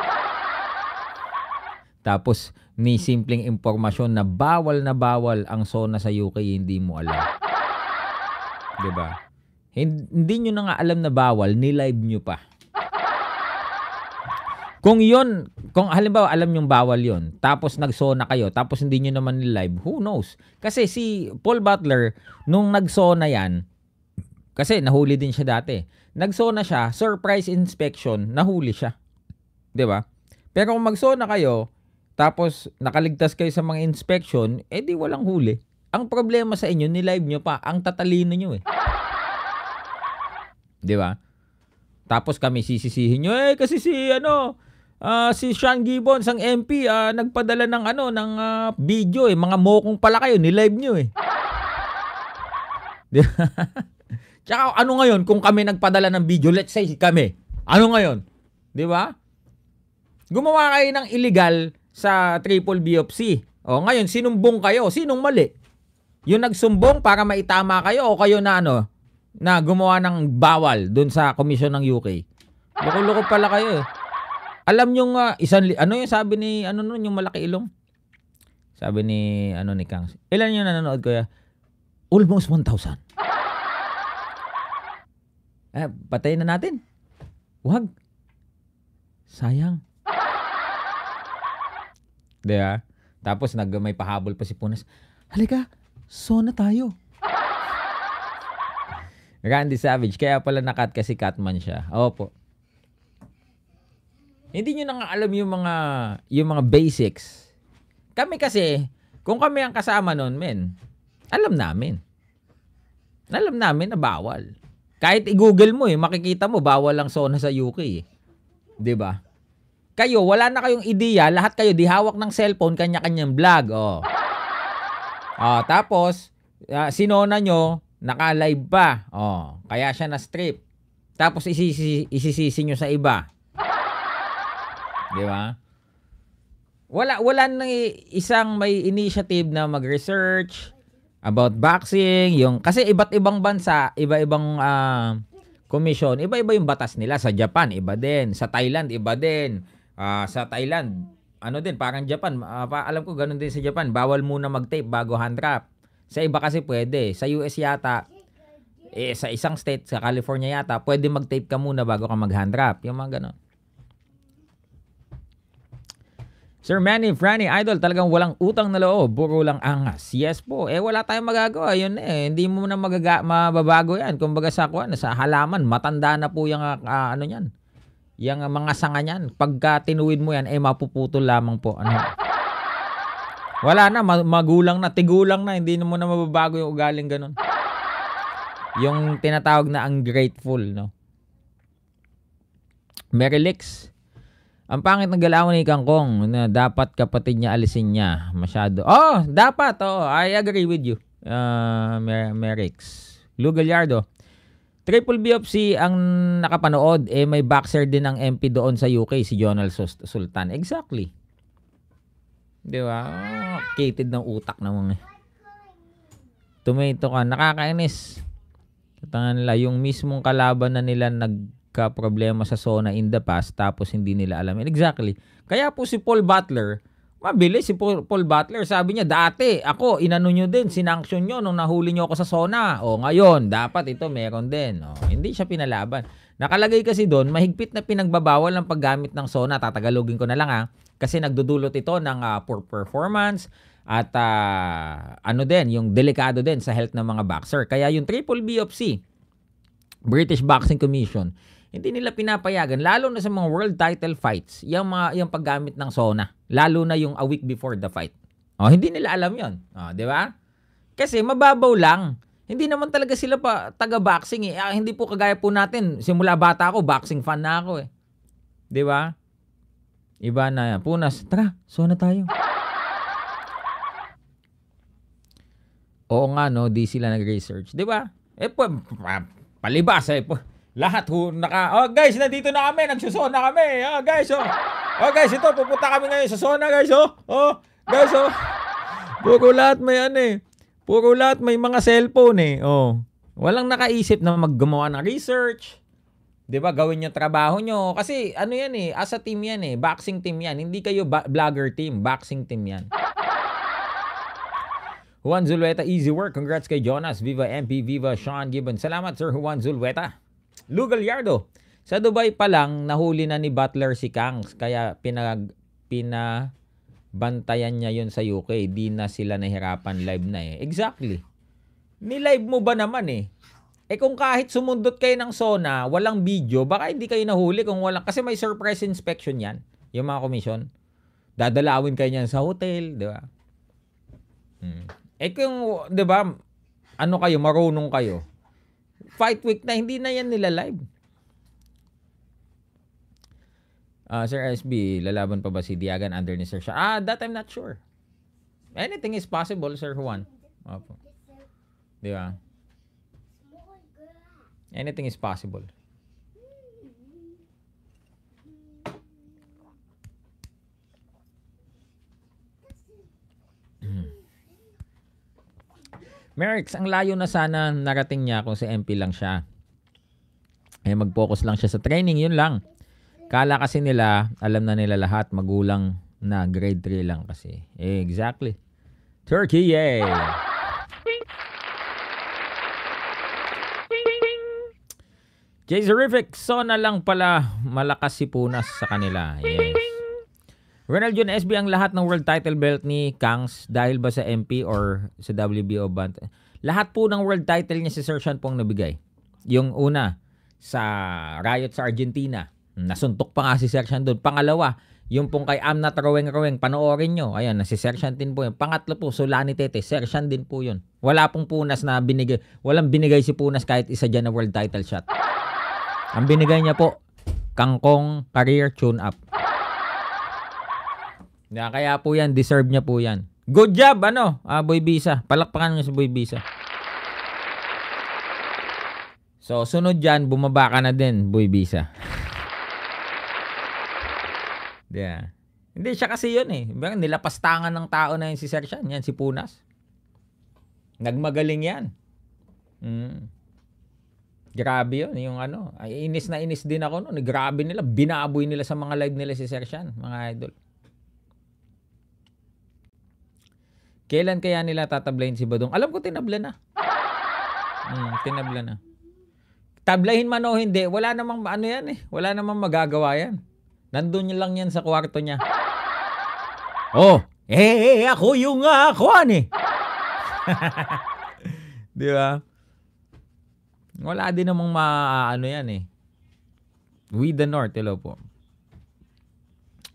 Tapos, ni simpleng impormasyon na bawal na bawal ang zona sa UK, hindi mo alam. ba? Diba? Hindi nyo na nga alam na bawal, nilive live nyo pa. Kung yon, kung halimbawa alam yung bawal yon, tapos nagsona kayo, tapos hindi nyo naman live, who knows? Kasi si Paul Butler, nung nagsona yan, kasi nahuli din siya dati, nagsona siya, surprise inspection, nahuli siya. ba? Diba? Pero kung magsona kayo, tapos nakaligtas kayo sa mga inspection, edi eh walang huli. Ang problema sa inyo, nilive nyo pa, ang tatalino nyo eh. ba? Diba? Tapos kami sisisihin nyo, eh kasi si ano, uh, si Sean Gibbons, ang MP, uh, ah, nagpadala ng ano ng uh, video eh. Mga mokong pala kayo, ni-live niyo eh. Tsaka ano ngayon kung kami nagpadala ng video, let's say kami. Ano ngayon? 'Di ba? Gumawa kayo ng illegal sa triple biopsy. O ngayon sinumbong kayo, sinong mali? Yung nagsumbong para maitama kayo o kayo na ano na gumawa ng bawal doon sa komisyon ng UK. Loko-loko pala kayo eh. Alam nyo nga, isang, ano yung sabi ni, ano nun, yung malaki ilong? Sabi ni, ano ni Kang, Ilan yung nanonood kuya? Almost 1,000. Eh, patayin na natin. Wag. Sayang. Di ba? Tapos nag, may pahabol pa si Punas. Halika, so na tayo. Randy Savage, kaya pala nakat kasi Catman siya. Opo. Hindi nyo nang alam yung mga, yung mga basics. Kami kasi, kung kami ang kasama noon, men, alam namin. Alam namin na bawal. Kahit i-google mo eh, makikita mo bawal ang zona sa UK eh. 'Di ba? Kayo, wala na kayong ideya, lahat kayo dihawak ng cellphone, kanya-kanyang vlog, oh. Oh, tapos uh, sinona nyo, naka-live pa. Oh, kaya siya na strip. Tapos isisisi, isisisi nyo sa iba. Di ba? Wala, wala nang isang may initiative na mag-research about boxing. Yung, kasi iba't ibang bansa, iba-ibang uh, commission, iba-iba yung batas nila. Sa Japan, iba din. Sa Thailand, iba din. Uh, sa Thailand, ano din, parang Japan, uh, pa, alam ko ganun din sa Japan, bawal muna mag-tape bago hand wrap. Sa iba kasi pwede. Sa US yata, eh, sa isang state, sa California yata, pwede mag-tape ka muna bago ka mag-hand wrap. Yung mga ganun. Sir Manny Franny Idol, talagang walang utang na loob, puro lang angas. Yes po. Eh wala tayong magagawa. Yun eh, hindi mo na magaga mababago 'yan. Kumbaga sa kuan, sa halaman, matanda na po yung uh, ano niyan. Yang mga sanga niyan, pagka tinuwid mo 'yan, eh mapuputol lamang po. Ano? Wala na, magulang na, tigulang na, hindi mo na mababago yung ugaling ganun. Yung tinatawag na ang grateful, no? Merilix, ang pangit ng galaw ni Kang Kong na dapat kapatid niya alisin niya. Masyado. Oh, dapat. Oh, I agree with you. Uh, Mer Merix. Lou Gallardo. Triple BFC ang nakapanood. Eh, may boxer din ang MP doon sa UK, si Jonal Sultan. Exactly. Di ba? Oh, ah, kitid ng utak ng mga. Tomato ka. Nakakainis. Katangan nila, yung mismong kalaban na nila nag ka problema sa zona in the past tapos hindi nila alam. And exactly. Kaya po si Paul Butler, mabilis si Paul, Paul Butler, sabi niya, dati ako, inano nyo din, sinanction nyo nung nahuli nyo ako sa zona. O ngayon, dapat ito meron din. O, hindi siya pinalaban. Nakalagay kasi doon, mahigpit na pinagbabawal ang paggamit ng zona. Tatagalogin ko na lang ha. Kasi nagdudulot ito ng uh, poor performance, at uh, ano din, yung delikado din sa health ng mga boxer. Kaya yung Triple BFC, British Boxing Commission, hindi nila pinapayagan lalo na sa mga world title fights yung mga yung paggamit ng sona lalo na yung a week before the fight oh hindi nila alam yon oh, di ba kasi mababaw lang hindi naman talaga sila pa taga boxing eh ah, hindi po kagaya po natin simula bata ako boxing fan na ako eh di ba iba na yan. punas tara sona tayo Oo nga no, di sila nag-research, 'di ba? Eh po, ah, palibas eh po. Lahat ho naka Oh guys, nandito na kami, nagsusona kami. Oh guys, oh. Oh guys, ito pupunta kami ngayon sa sona guys, oh. Oh, guys, oh. Puro lahat may ano eh. Puro lahat may mga cellphone eh. Oh. Walang nakaisip na maggumawa ng research. 'Di ba? Gawin yung trabaho nyo. Kasi ano 'yan eh, asa team 'yan eh. Boxing team 'yan. Hindi kayo vlogger team, boxing team 'yan. Juan Zulueta, easy work. Congrats kay Jonas. Viva MP, Viva Sean Gibbon. Salamat, Sir Juan Zulueta. Lou Gallardo. Sa Dubai pa lang, nahuli na ni Butler si Kangs. Kaya pinag, pinabantayan niya yon sa UK. Di na sila nahirapan live na eh. Exactly. Ni-live mo ba naman eh? Eh kung kahit sumundot kayo ng SONA, walang video, baka hindi kayo nahuli kung walang. Kasi may surprise inspection yan, yung mga komisyon. Dadalawin kayo niyan sa hotel, di ba? Hmm. Eh kung, di ba, ano kayo, marunong kayo. Fight Week na hindi na yan nila live. Uh, Sir SB, lalaban pa ba si Diagan under ni Sir Sha? Ah, that I'm not sure. Anything is possible, Sir Juan. Opo. Di ba? Anything is possible. Merx, ang layo na sana narating niya kung si MP lang siya. Eh, mag-focus lang siya sa training, yun lang. Kala kasi nila, alam na nila lahat, magulang na grade 3 lang kasi. Eh, exactly. Turkey, yay! Jay Zerific, so na lang pala malakas si Punas sa kanila. Yes. Ronald John SB ang lahat ng world title belt ni Kangs dahil ba sa MP or sa WBO band? Lahat po ng world title niya si Sir Sean Pong nabigay. Yung una, sa riot sa Argentina. Nasuntok pa nga si Sir Sean doon. Pangalawa, yung pong kay Amnat Roweng Roweng, panoorin nyo. Ayan, si Sir Sean din po yun. Pangatlo po, Solani Tete. Sir Sean din po yun. Wala pong punas na binigay. Walang binigay si punas kahit isa dyan na world title shot. Ang binigay niya po, Kangkong Career Tune Up. Yeah, kaya po yan, deserve niya po yan. Good job, ano, uh, Boy Bisa. Palakpakan niyo si Boy Bisa. So, sunod dyan, bumaba ka na din, Boy Bisa. yeah. Hindi, siya kasi yun eh. Nilapastangan ng tao na yun si Sir Sean. Yan, si Punas. Nagmagaling yan. Mm. Grabe yun, yung ano. Ay, inis na inis din ako noon. Grabe nila. Binaboy nila sa mga live nila si Sir Sean, mga idol. Kailan kaya nila tatablayin si Badong? Alam ko tinabla na. Hmm, tinabla na. Tablahin man o hindi, wala namang ano yan eh. Wala namang magagawa yan. Nandun lang yan sa kwarto niya. Oh, eh, eh, eh ako yung uh, kuhan eh. Di ba? Wala din namang maano yan eh. We the North, hello po.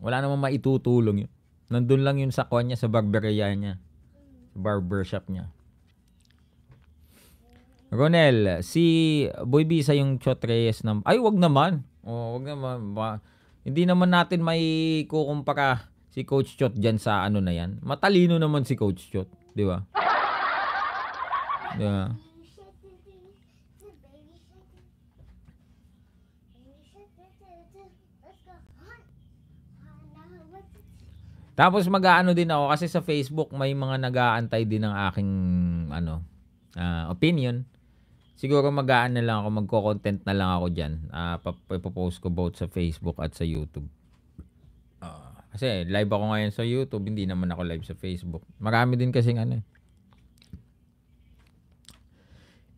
Wala namang maitutulong yun. Nandun lang yun sa niya, sa barberya niya barbershop niya. Ronel, si Boy sa yung Chot Reyes na... Ay, wag naman. Oh, wag naman. Ba, hindi naman natin may kukumpara si Coach Chot dyan sa ano na yan. Matalino naman si Coach Chot. Di ba? Di ba? Tapos mag-aano din ako kasi sa Facebook may mga nagaantay din ng aking ano uh, opinion. Siguro mag aano na lang ako, magko-content na lang ako diyan. Uh, ah, post ko both sa Facebook at sa YouTube. Uh, kasi live ako ngayon sa YouTube, hindi naman ako live sa Facebook. Marami din kasi ano. Eh.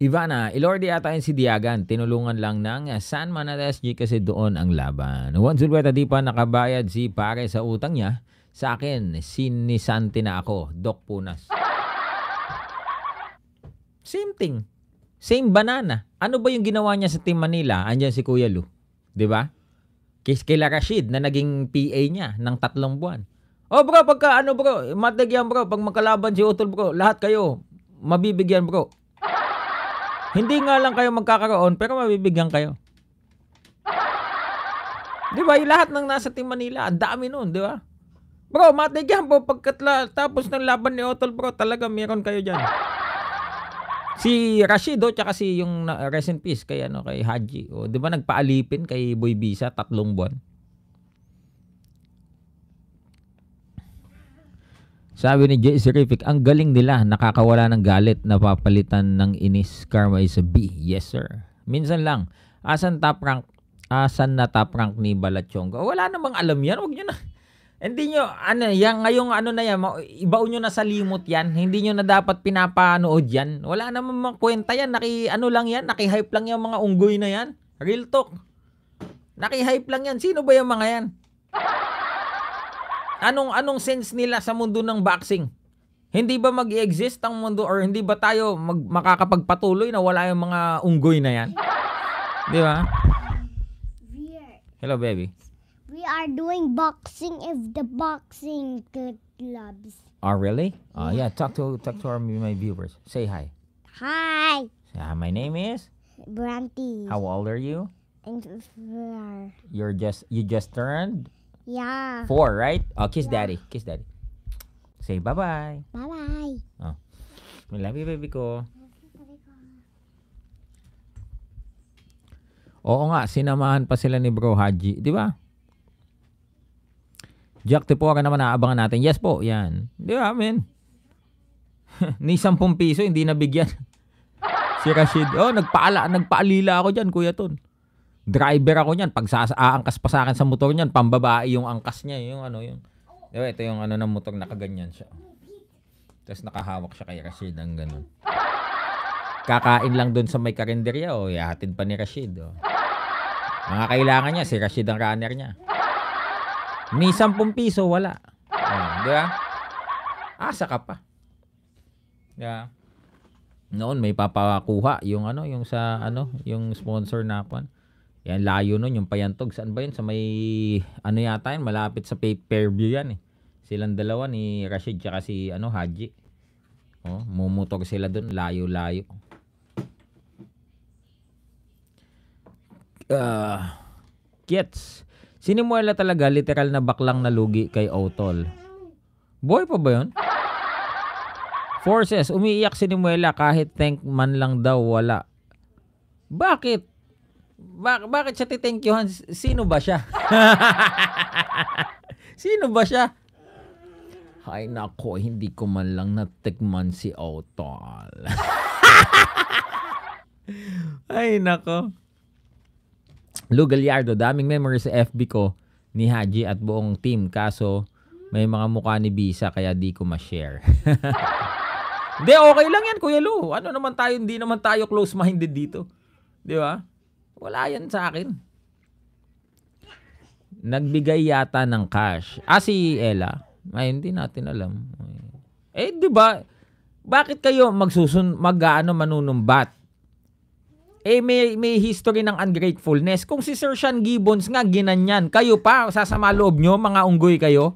Ivana, Ilordi ata yun si Diagan. Tinulungan lang ng San Manalas G kasi doon ang laban. Once Zulweta di pa nakabayad si pare sa utang niya. Sa akin, sinisanti na ako, Doc Punas. Same thing. Same banana. Ano ba yung ginawa niya sa Team Manila? Andiyan si Kuya Lu. 'Di ba? Kis kila Rashid na naging PA niya ng tatlong buwan. Oh bro, pagka ano bro, matigyan bro, pag magkalaban si Utol bro, lahat kayo mabibigyan bro. Hindi nga lang kayo magkakaroon pero mabibigyan kayo. 'Di ba? Yung lahat ng nasa Team Manila, ang dami noon, 'di ba? Bro, matay dyan bro. Pagkat tapos ng laban ni Otol bro, talaga meron kayo dyan. Si Rashido tsaka si yung recent rest peace kay ano kay Haji. O, 'di ba nagpaalipin kay Boy Bisa tatlong buwan? Sabi ni Jay Serific, ang galing nila, nakakawala ng galit, napapalitan ng inis. Karma is a B. Yes, sir. Minsan lang, asan top rank? Asan na top rank ni Balatyonga? Wala namang alam yan. Huwag nyo na. Hindi nyo, ano, yan, ngayong ano na yan, ibaon nyo na sa limot yan. Hindi nyo na dapat pinapanood yan. Wala namang mga kwenta yan. Naki, ano lang yan, naki-hype lang yung mga unggoy na yan. Real talk. Naki-hype lang yan. Sino ba yung mga yan? Anong, anong sense nila sa mundo ng boxing? Hindi ba mag exist ang mundo or hindi ba tayo mag, makakapagpatuloy na wala yung mga unggoy na yan? Di ba? Hello, baby. we are doing boxing if the boxing clubs. Oh, really? Oh, yeah. Talk to talk to our, my viewers. Say hi. Hi. Uh, my name is Branty. How old are you? four. You're just you just turned. Yeah. Four, right? Oh, kiss yeah. daddy. Kiss daddy. Say bye bye. Bye bye. Oh, we love you, baby ko. Oo nga, sinamahan pa sila ni Bro Haji, di ba? Jack Tepora naman aabangan natin. Yes po, yan. Di ba, amen? Ni 10 piso, hindi nabigyan. si Rashid, oh, nagpaala, nagpaalila ako dyan, Kuya Ton. Driver ako niyan. Pag aangkas pa sa akin sa motor niyan, pambabae yung angkas niya. Eh, yung ano, yung... Di ba, ito yung ano ng motor, nakaganyan siya. Tapos nakahawak siya kay Rashid, ang ganun. Kakain lang doon sa may karinderya, oh, ihatid pa ni Rashid, Oh. Mga kailangan niya, si Rashid ang runner niya. May 10 piso, wala. Uh, di ba? Asa ka pa. Di ba? Noon may papakuha yung ano, yung sa ano, yung sponsor na ako. Yan layo noon yung Payantog. Saan ba yun? Sa may ano yata yun, malapit sa pay per view yan eh. Silang dalawa ni Rashid tsaka si ano, Haji. Oh, mumutog sila doon, layo-layo. Uh, ah, gets. Sinimuela talaga literal na baklang na lugi kay Otol. Boy pa ba yun? Forces, umiiyak si Nimuela kahit thank man lang daw wala. Bakit? Bak bakit siya tithankyuhan? Sino ba siya? Sino ba siya? Hay nako, hindi ko man lang natikman si Otol. Ay nako. Lou Gallardo, daming memories sa FB ko ni Haji at buong team. Kaso, may mga mukha ni Bisa kaya di ko ma-share. Hindi, okay lang yan, Kuya Lou. Ano naman tayo, hindi naman tayo close-minded dito. Di ba? Wala yan sa akin. Nagbigay yata ng cash. Ah, si Ella. Ay, hindi natin alam. Eh, di ba? Bakit kayo magsusun, mag-ano, manunumbat eh may, may history ng ungratefulness. Kung si Sir Sean Gibbons nga ginanyan, kayo pa, sasama loob nyo, mga unggoy kayo.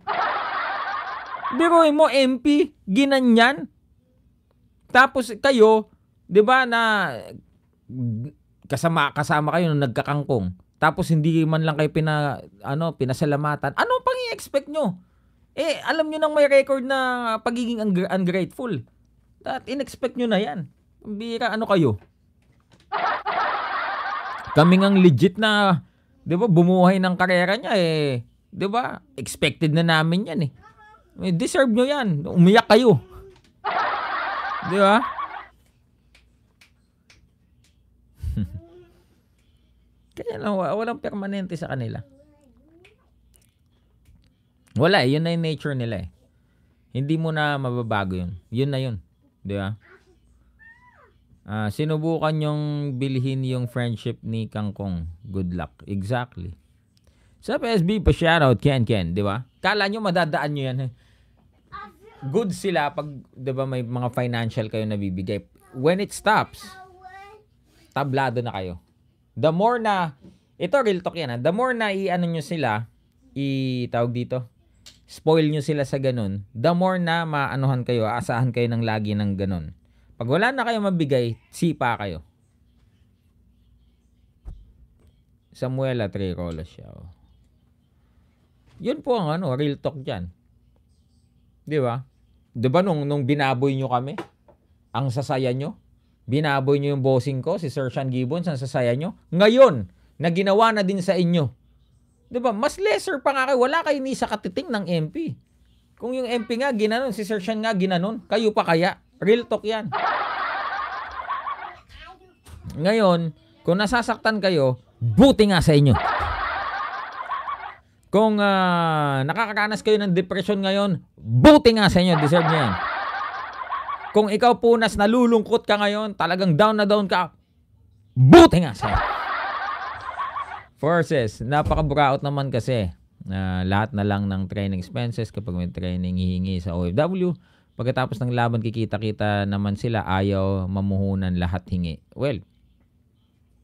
Biruin mo, MP, ginanyan. Tapos kayo, di ba na kasama kasama kayo nung nagkakangkong. Tapos hindi man lang kayo pina ano pinasalamatan. Ano pang i expect nyo? Eh alam niyo nang may record na pagiging ungrateful. That inexpect nyo na 'yan. Bira ano kayo? Kaming ang legit na, 'di ba, bumuhay ng karera niya eh. 'Di ba? Expected na namin 'yan eh. eh deserve niyo 'yan. Umiyak kayo. 'Di ba? Kaya lang, walang permanente sa kanila. Wala eh. Yun na yung nature nila eh. Hindi mo na mababago yun. Yun na yun. Di ba? Uh, sinubukan yung bilhin yung friendship ni Kangkong. Good luck. Exactly. Sa PSB, pa-shoutout, Ken Ken, di ba? Kala nyo madadaan nyo yan. Eh. Good sila pag, di ba, may mga financial kayo nabibigay. When it stops, tablado na kayo. The more na, ito real talk yan ha, ah. the more na i-ano nyo sila, i-tawag dito, spoil nyo sila sa ganun, the more na maanuhan kayo, aasahan kayo ng lagi ng ganun. Pag wala na kayong mabigay, sipa kayo. Samuel at Ray Rolos siya. Oh. Yun po ang ano, real talk dyan. Di ba? Di ba nung, nung binaboy nyo kami? Ang sasaya nyo? Binaboy nyo yung bossing ko, si Sir Sean Gibbons, ang sasaya nyo? Ngayon, na ginawa na din sa inyo. Di ba? Mas lesser pa nga kayo. Wala kayo ni sa katiting ng MP. Kung yung MP nga, ginanon. Si Sir Sean nga, ginanon. Kayo pa kaya? Real talk yan. Ngayon, kung nasasaktan kayo, buti nga sa inyo. Kung uh, nakakaranas kayo ng depression ngayon, buti nga sa inyo, deserve niyo yan. Kung ikaw po nas nalulungkot ka ngayon, talagang down na down ka, buti nga sa inyo. Forces, napaka-buraot naman kasi uh, lahat na lang ng training expenses kapag may training hihingi sa OFW Pagkatapos ng laban, kikita-kita naman sila, ayaw mamuhunan lahat hingi. Well,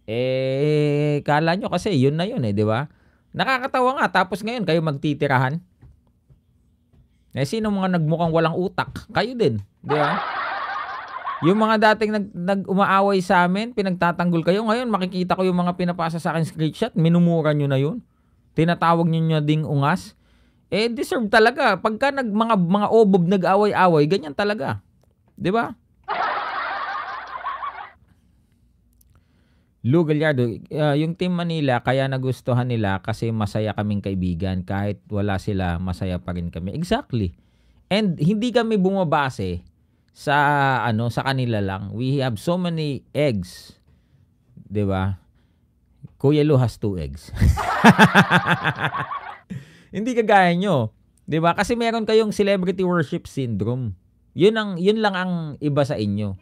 eh, kala nyo kasi, yun na yun eh, di ba? Nakakatawa nga, tapos ngayon kayo magtitirahan. Eh, sino mga nagmukhang walang utak? Kayo din, di ba? Yung mga dating nag, nag-umaaway sa amin, pinagtatanggol kayo. Ngayon, makikita ko yung mga pinapasa sa akin screenshot, minumura nyo na yun. Tinatawag nyo nyo ding ungas. Eh deserve talaga pagka nag mga mga obob nag-away-away, ganyan talaga. 'Di ba? Lou Gallardo, uh, yung Team Manila, kaya nagustuhan nila kasi masaya kaming kaibigan. Kahit wala sila, masaya pa rin kami. Exactly. And hindi kami bumabase sa ano sa kanila lang. We have so many eggs. 'Di ba? Kuya Lou has two eggs. Hindi kagaya nyo. 'Di ba? Kasi meron kayong celebrity worship syndrome. 'Yun ang 'yun lang ang iba sa inyo.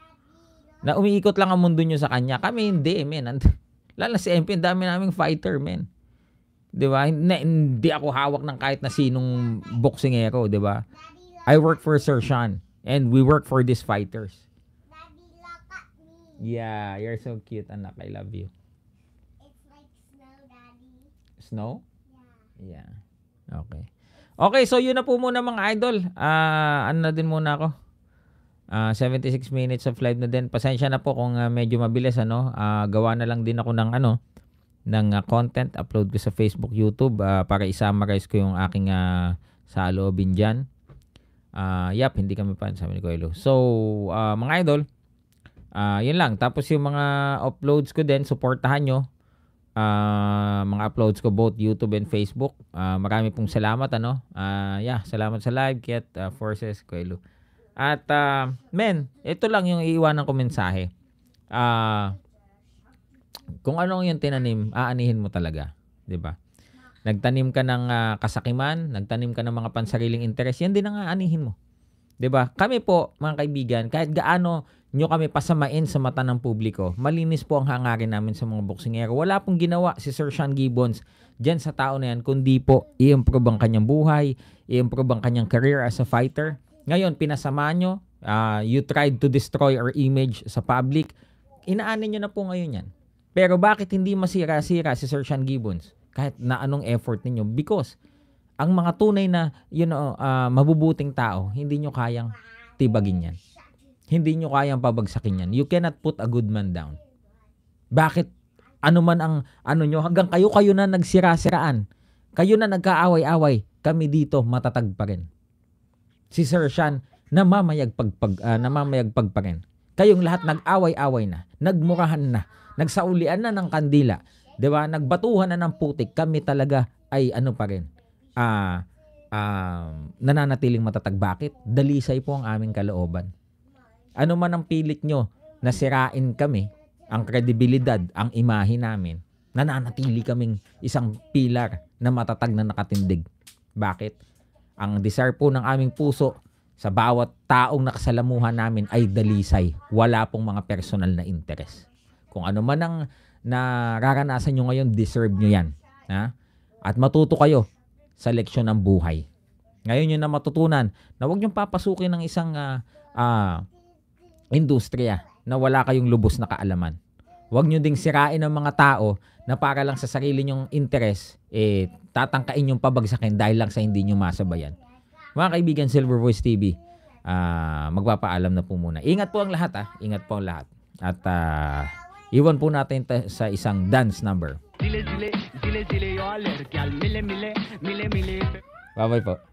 Na umiikot lang ang mundo niyo sa kanya. Kami hindi, men. And, si MP, dami naming fighter, men. 'Di ba? Hindi ako hawak ng kahit na sinong boksingero, 'di ba? I work for Sir Sean and we work for these fighters. Yeah, you're so cute, anak. I love you. It's like snow, daddy. Snow? Yeah. Yeah. Okay. Okay, so yun na po muna mga idol. Uh, ano na din muna ako. Uh, ah, 76 minutes of live na din. Pasensya na po kung uh, medyo mabilis ano. Uh, gawa na lang din ako ng ano ng uh, content upload ko sa Facebook, YouTube uh, para i-summarize ko yung aking uh, sa loobin diyan. Uh, yep, hindi kami pa sabi ni Coelho. So, uh, mga idol, uh, yun lang. Tapos yung mga uploads ko din, supportahan nyo uh, mga uploads ko both YouTube and Facebook. Uh, marami pong salamat ano. Uh, yeah, salamat sa live Kiat uh, Forces Coelho. At uh, men, ito lang yung iiwanan ko mensahe. Uh, kung ano yung tinanim, aanihin mo talaga, 'di ba? Nagtanim ka ng uh, kasakiman, nagtanim ka ng mga pansariling interes, yan din ang aanihin mo. 'Di ba? Kami po, mga kaibigan, kahit gaano nyo kami pasamain sa mata ng publiko. Malinis po ang hangarin namin sa mga boksingero. Wala pong ginawa si Sir Sean Gibbons dyan sa tao na yan, kundi po i-improve ang kanyang buhay, i-improve ang kanyang career as a fighter. Ngayon, pinasama nyo, uh, you tried to destroy our image sa public. Inaanin nyo na po ngayon yan. Pero bakit hindi masira-sira si Sir Sean Gibbons? Kahit na anong effort ninyo. Because ang mga tunay na you know, uh, mabubuting tao, hindi nyo kayang tibagin yan. Hindi nyo kayang pabagsakin yan. You cannot put a good man down. Bakit? Ano man ang ano nyo, hanggang kayo kayo na nagsira-siraan. Kayo na nagkaaway-away. Kami dito matatag pa rin. Si Sir Sean, namamayagpag, pag, uh, ah, namamayagpag pa rin. Kayong lahat nag-away-away na, nagmurahan na, nagsaulian na ng kandila, 'di ba? Nagbatuhan na ng putik. Kami talaga ay ano pa rin. Ah, uh, um, uh, nananatiling matatag. Bakit? Dalisay po ang aming kalooban ano man ang pilit nyo na sirain kami, ang kredibilidad, ang imahe namin, nananatili kaming isang pilar na matatag na nakatindig. Bakit? Ang desire po ng aming puso sa bawat taong nakasalamuhan namin ay dalisay. Wala pong mga personal na interes. Kung ano man ang nararanasan nyo ngayon, deserve nyo yan. Ha? At matuto kayo sa leksyon ng buhay. Ngayon yun na matutunan na huwag niyong papasukin ng isang uh, uh, industriya na wala kayong lubos na kaalaman. Huwag nyo ding sirain ang mga tao na para lang sa sarili nyong interes, eh, tatangkain yung pabagsakin dahil lang sa hindi nyo masabayan. Mga kaibigan, Silver Voice TV, uh, ah, magpapaalam na po muna. Ingat po ang lahat, ha? Ah. Ingat po ang lahat. At uh, iwan po natin sa isang dance number. Bye-bye po.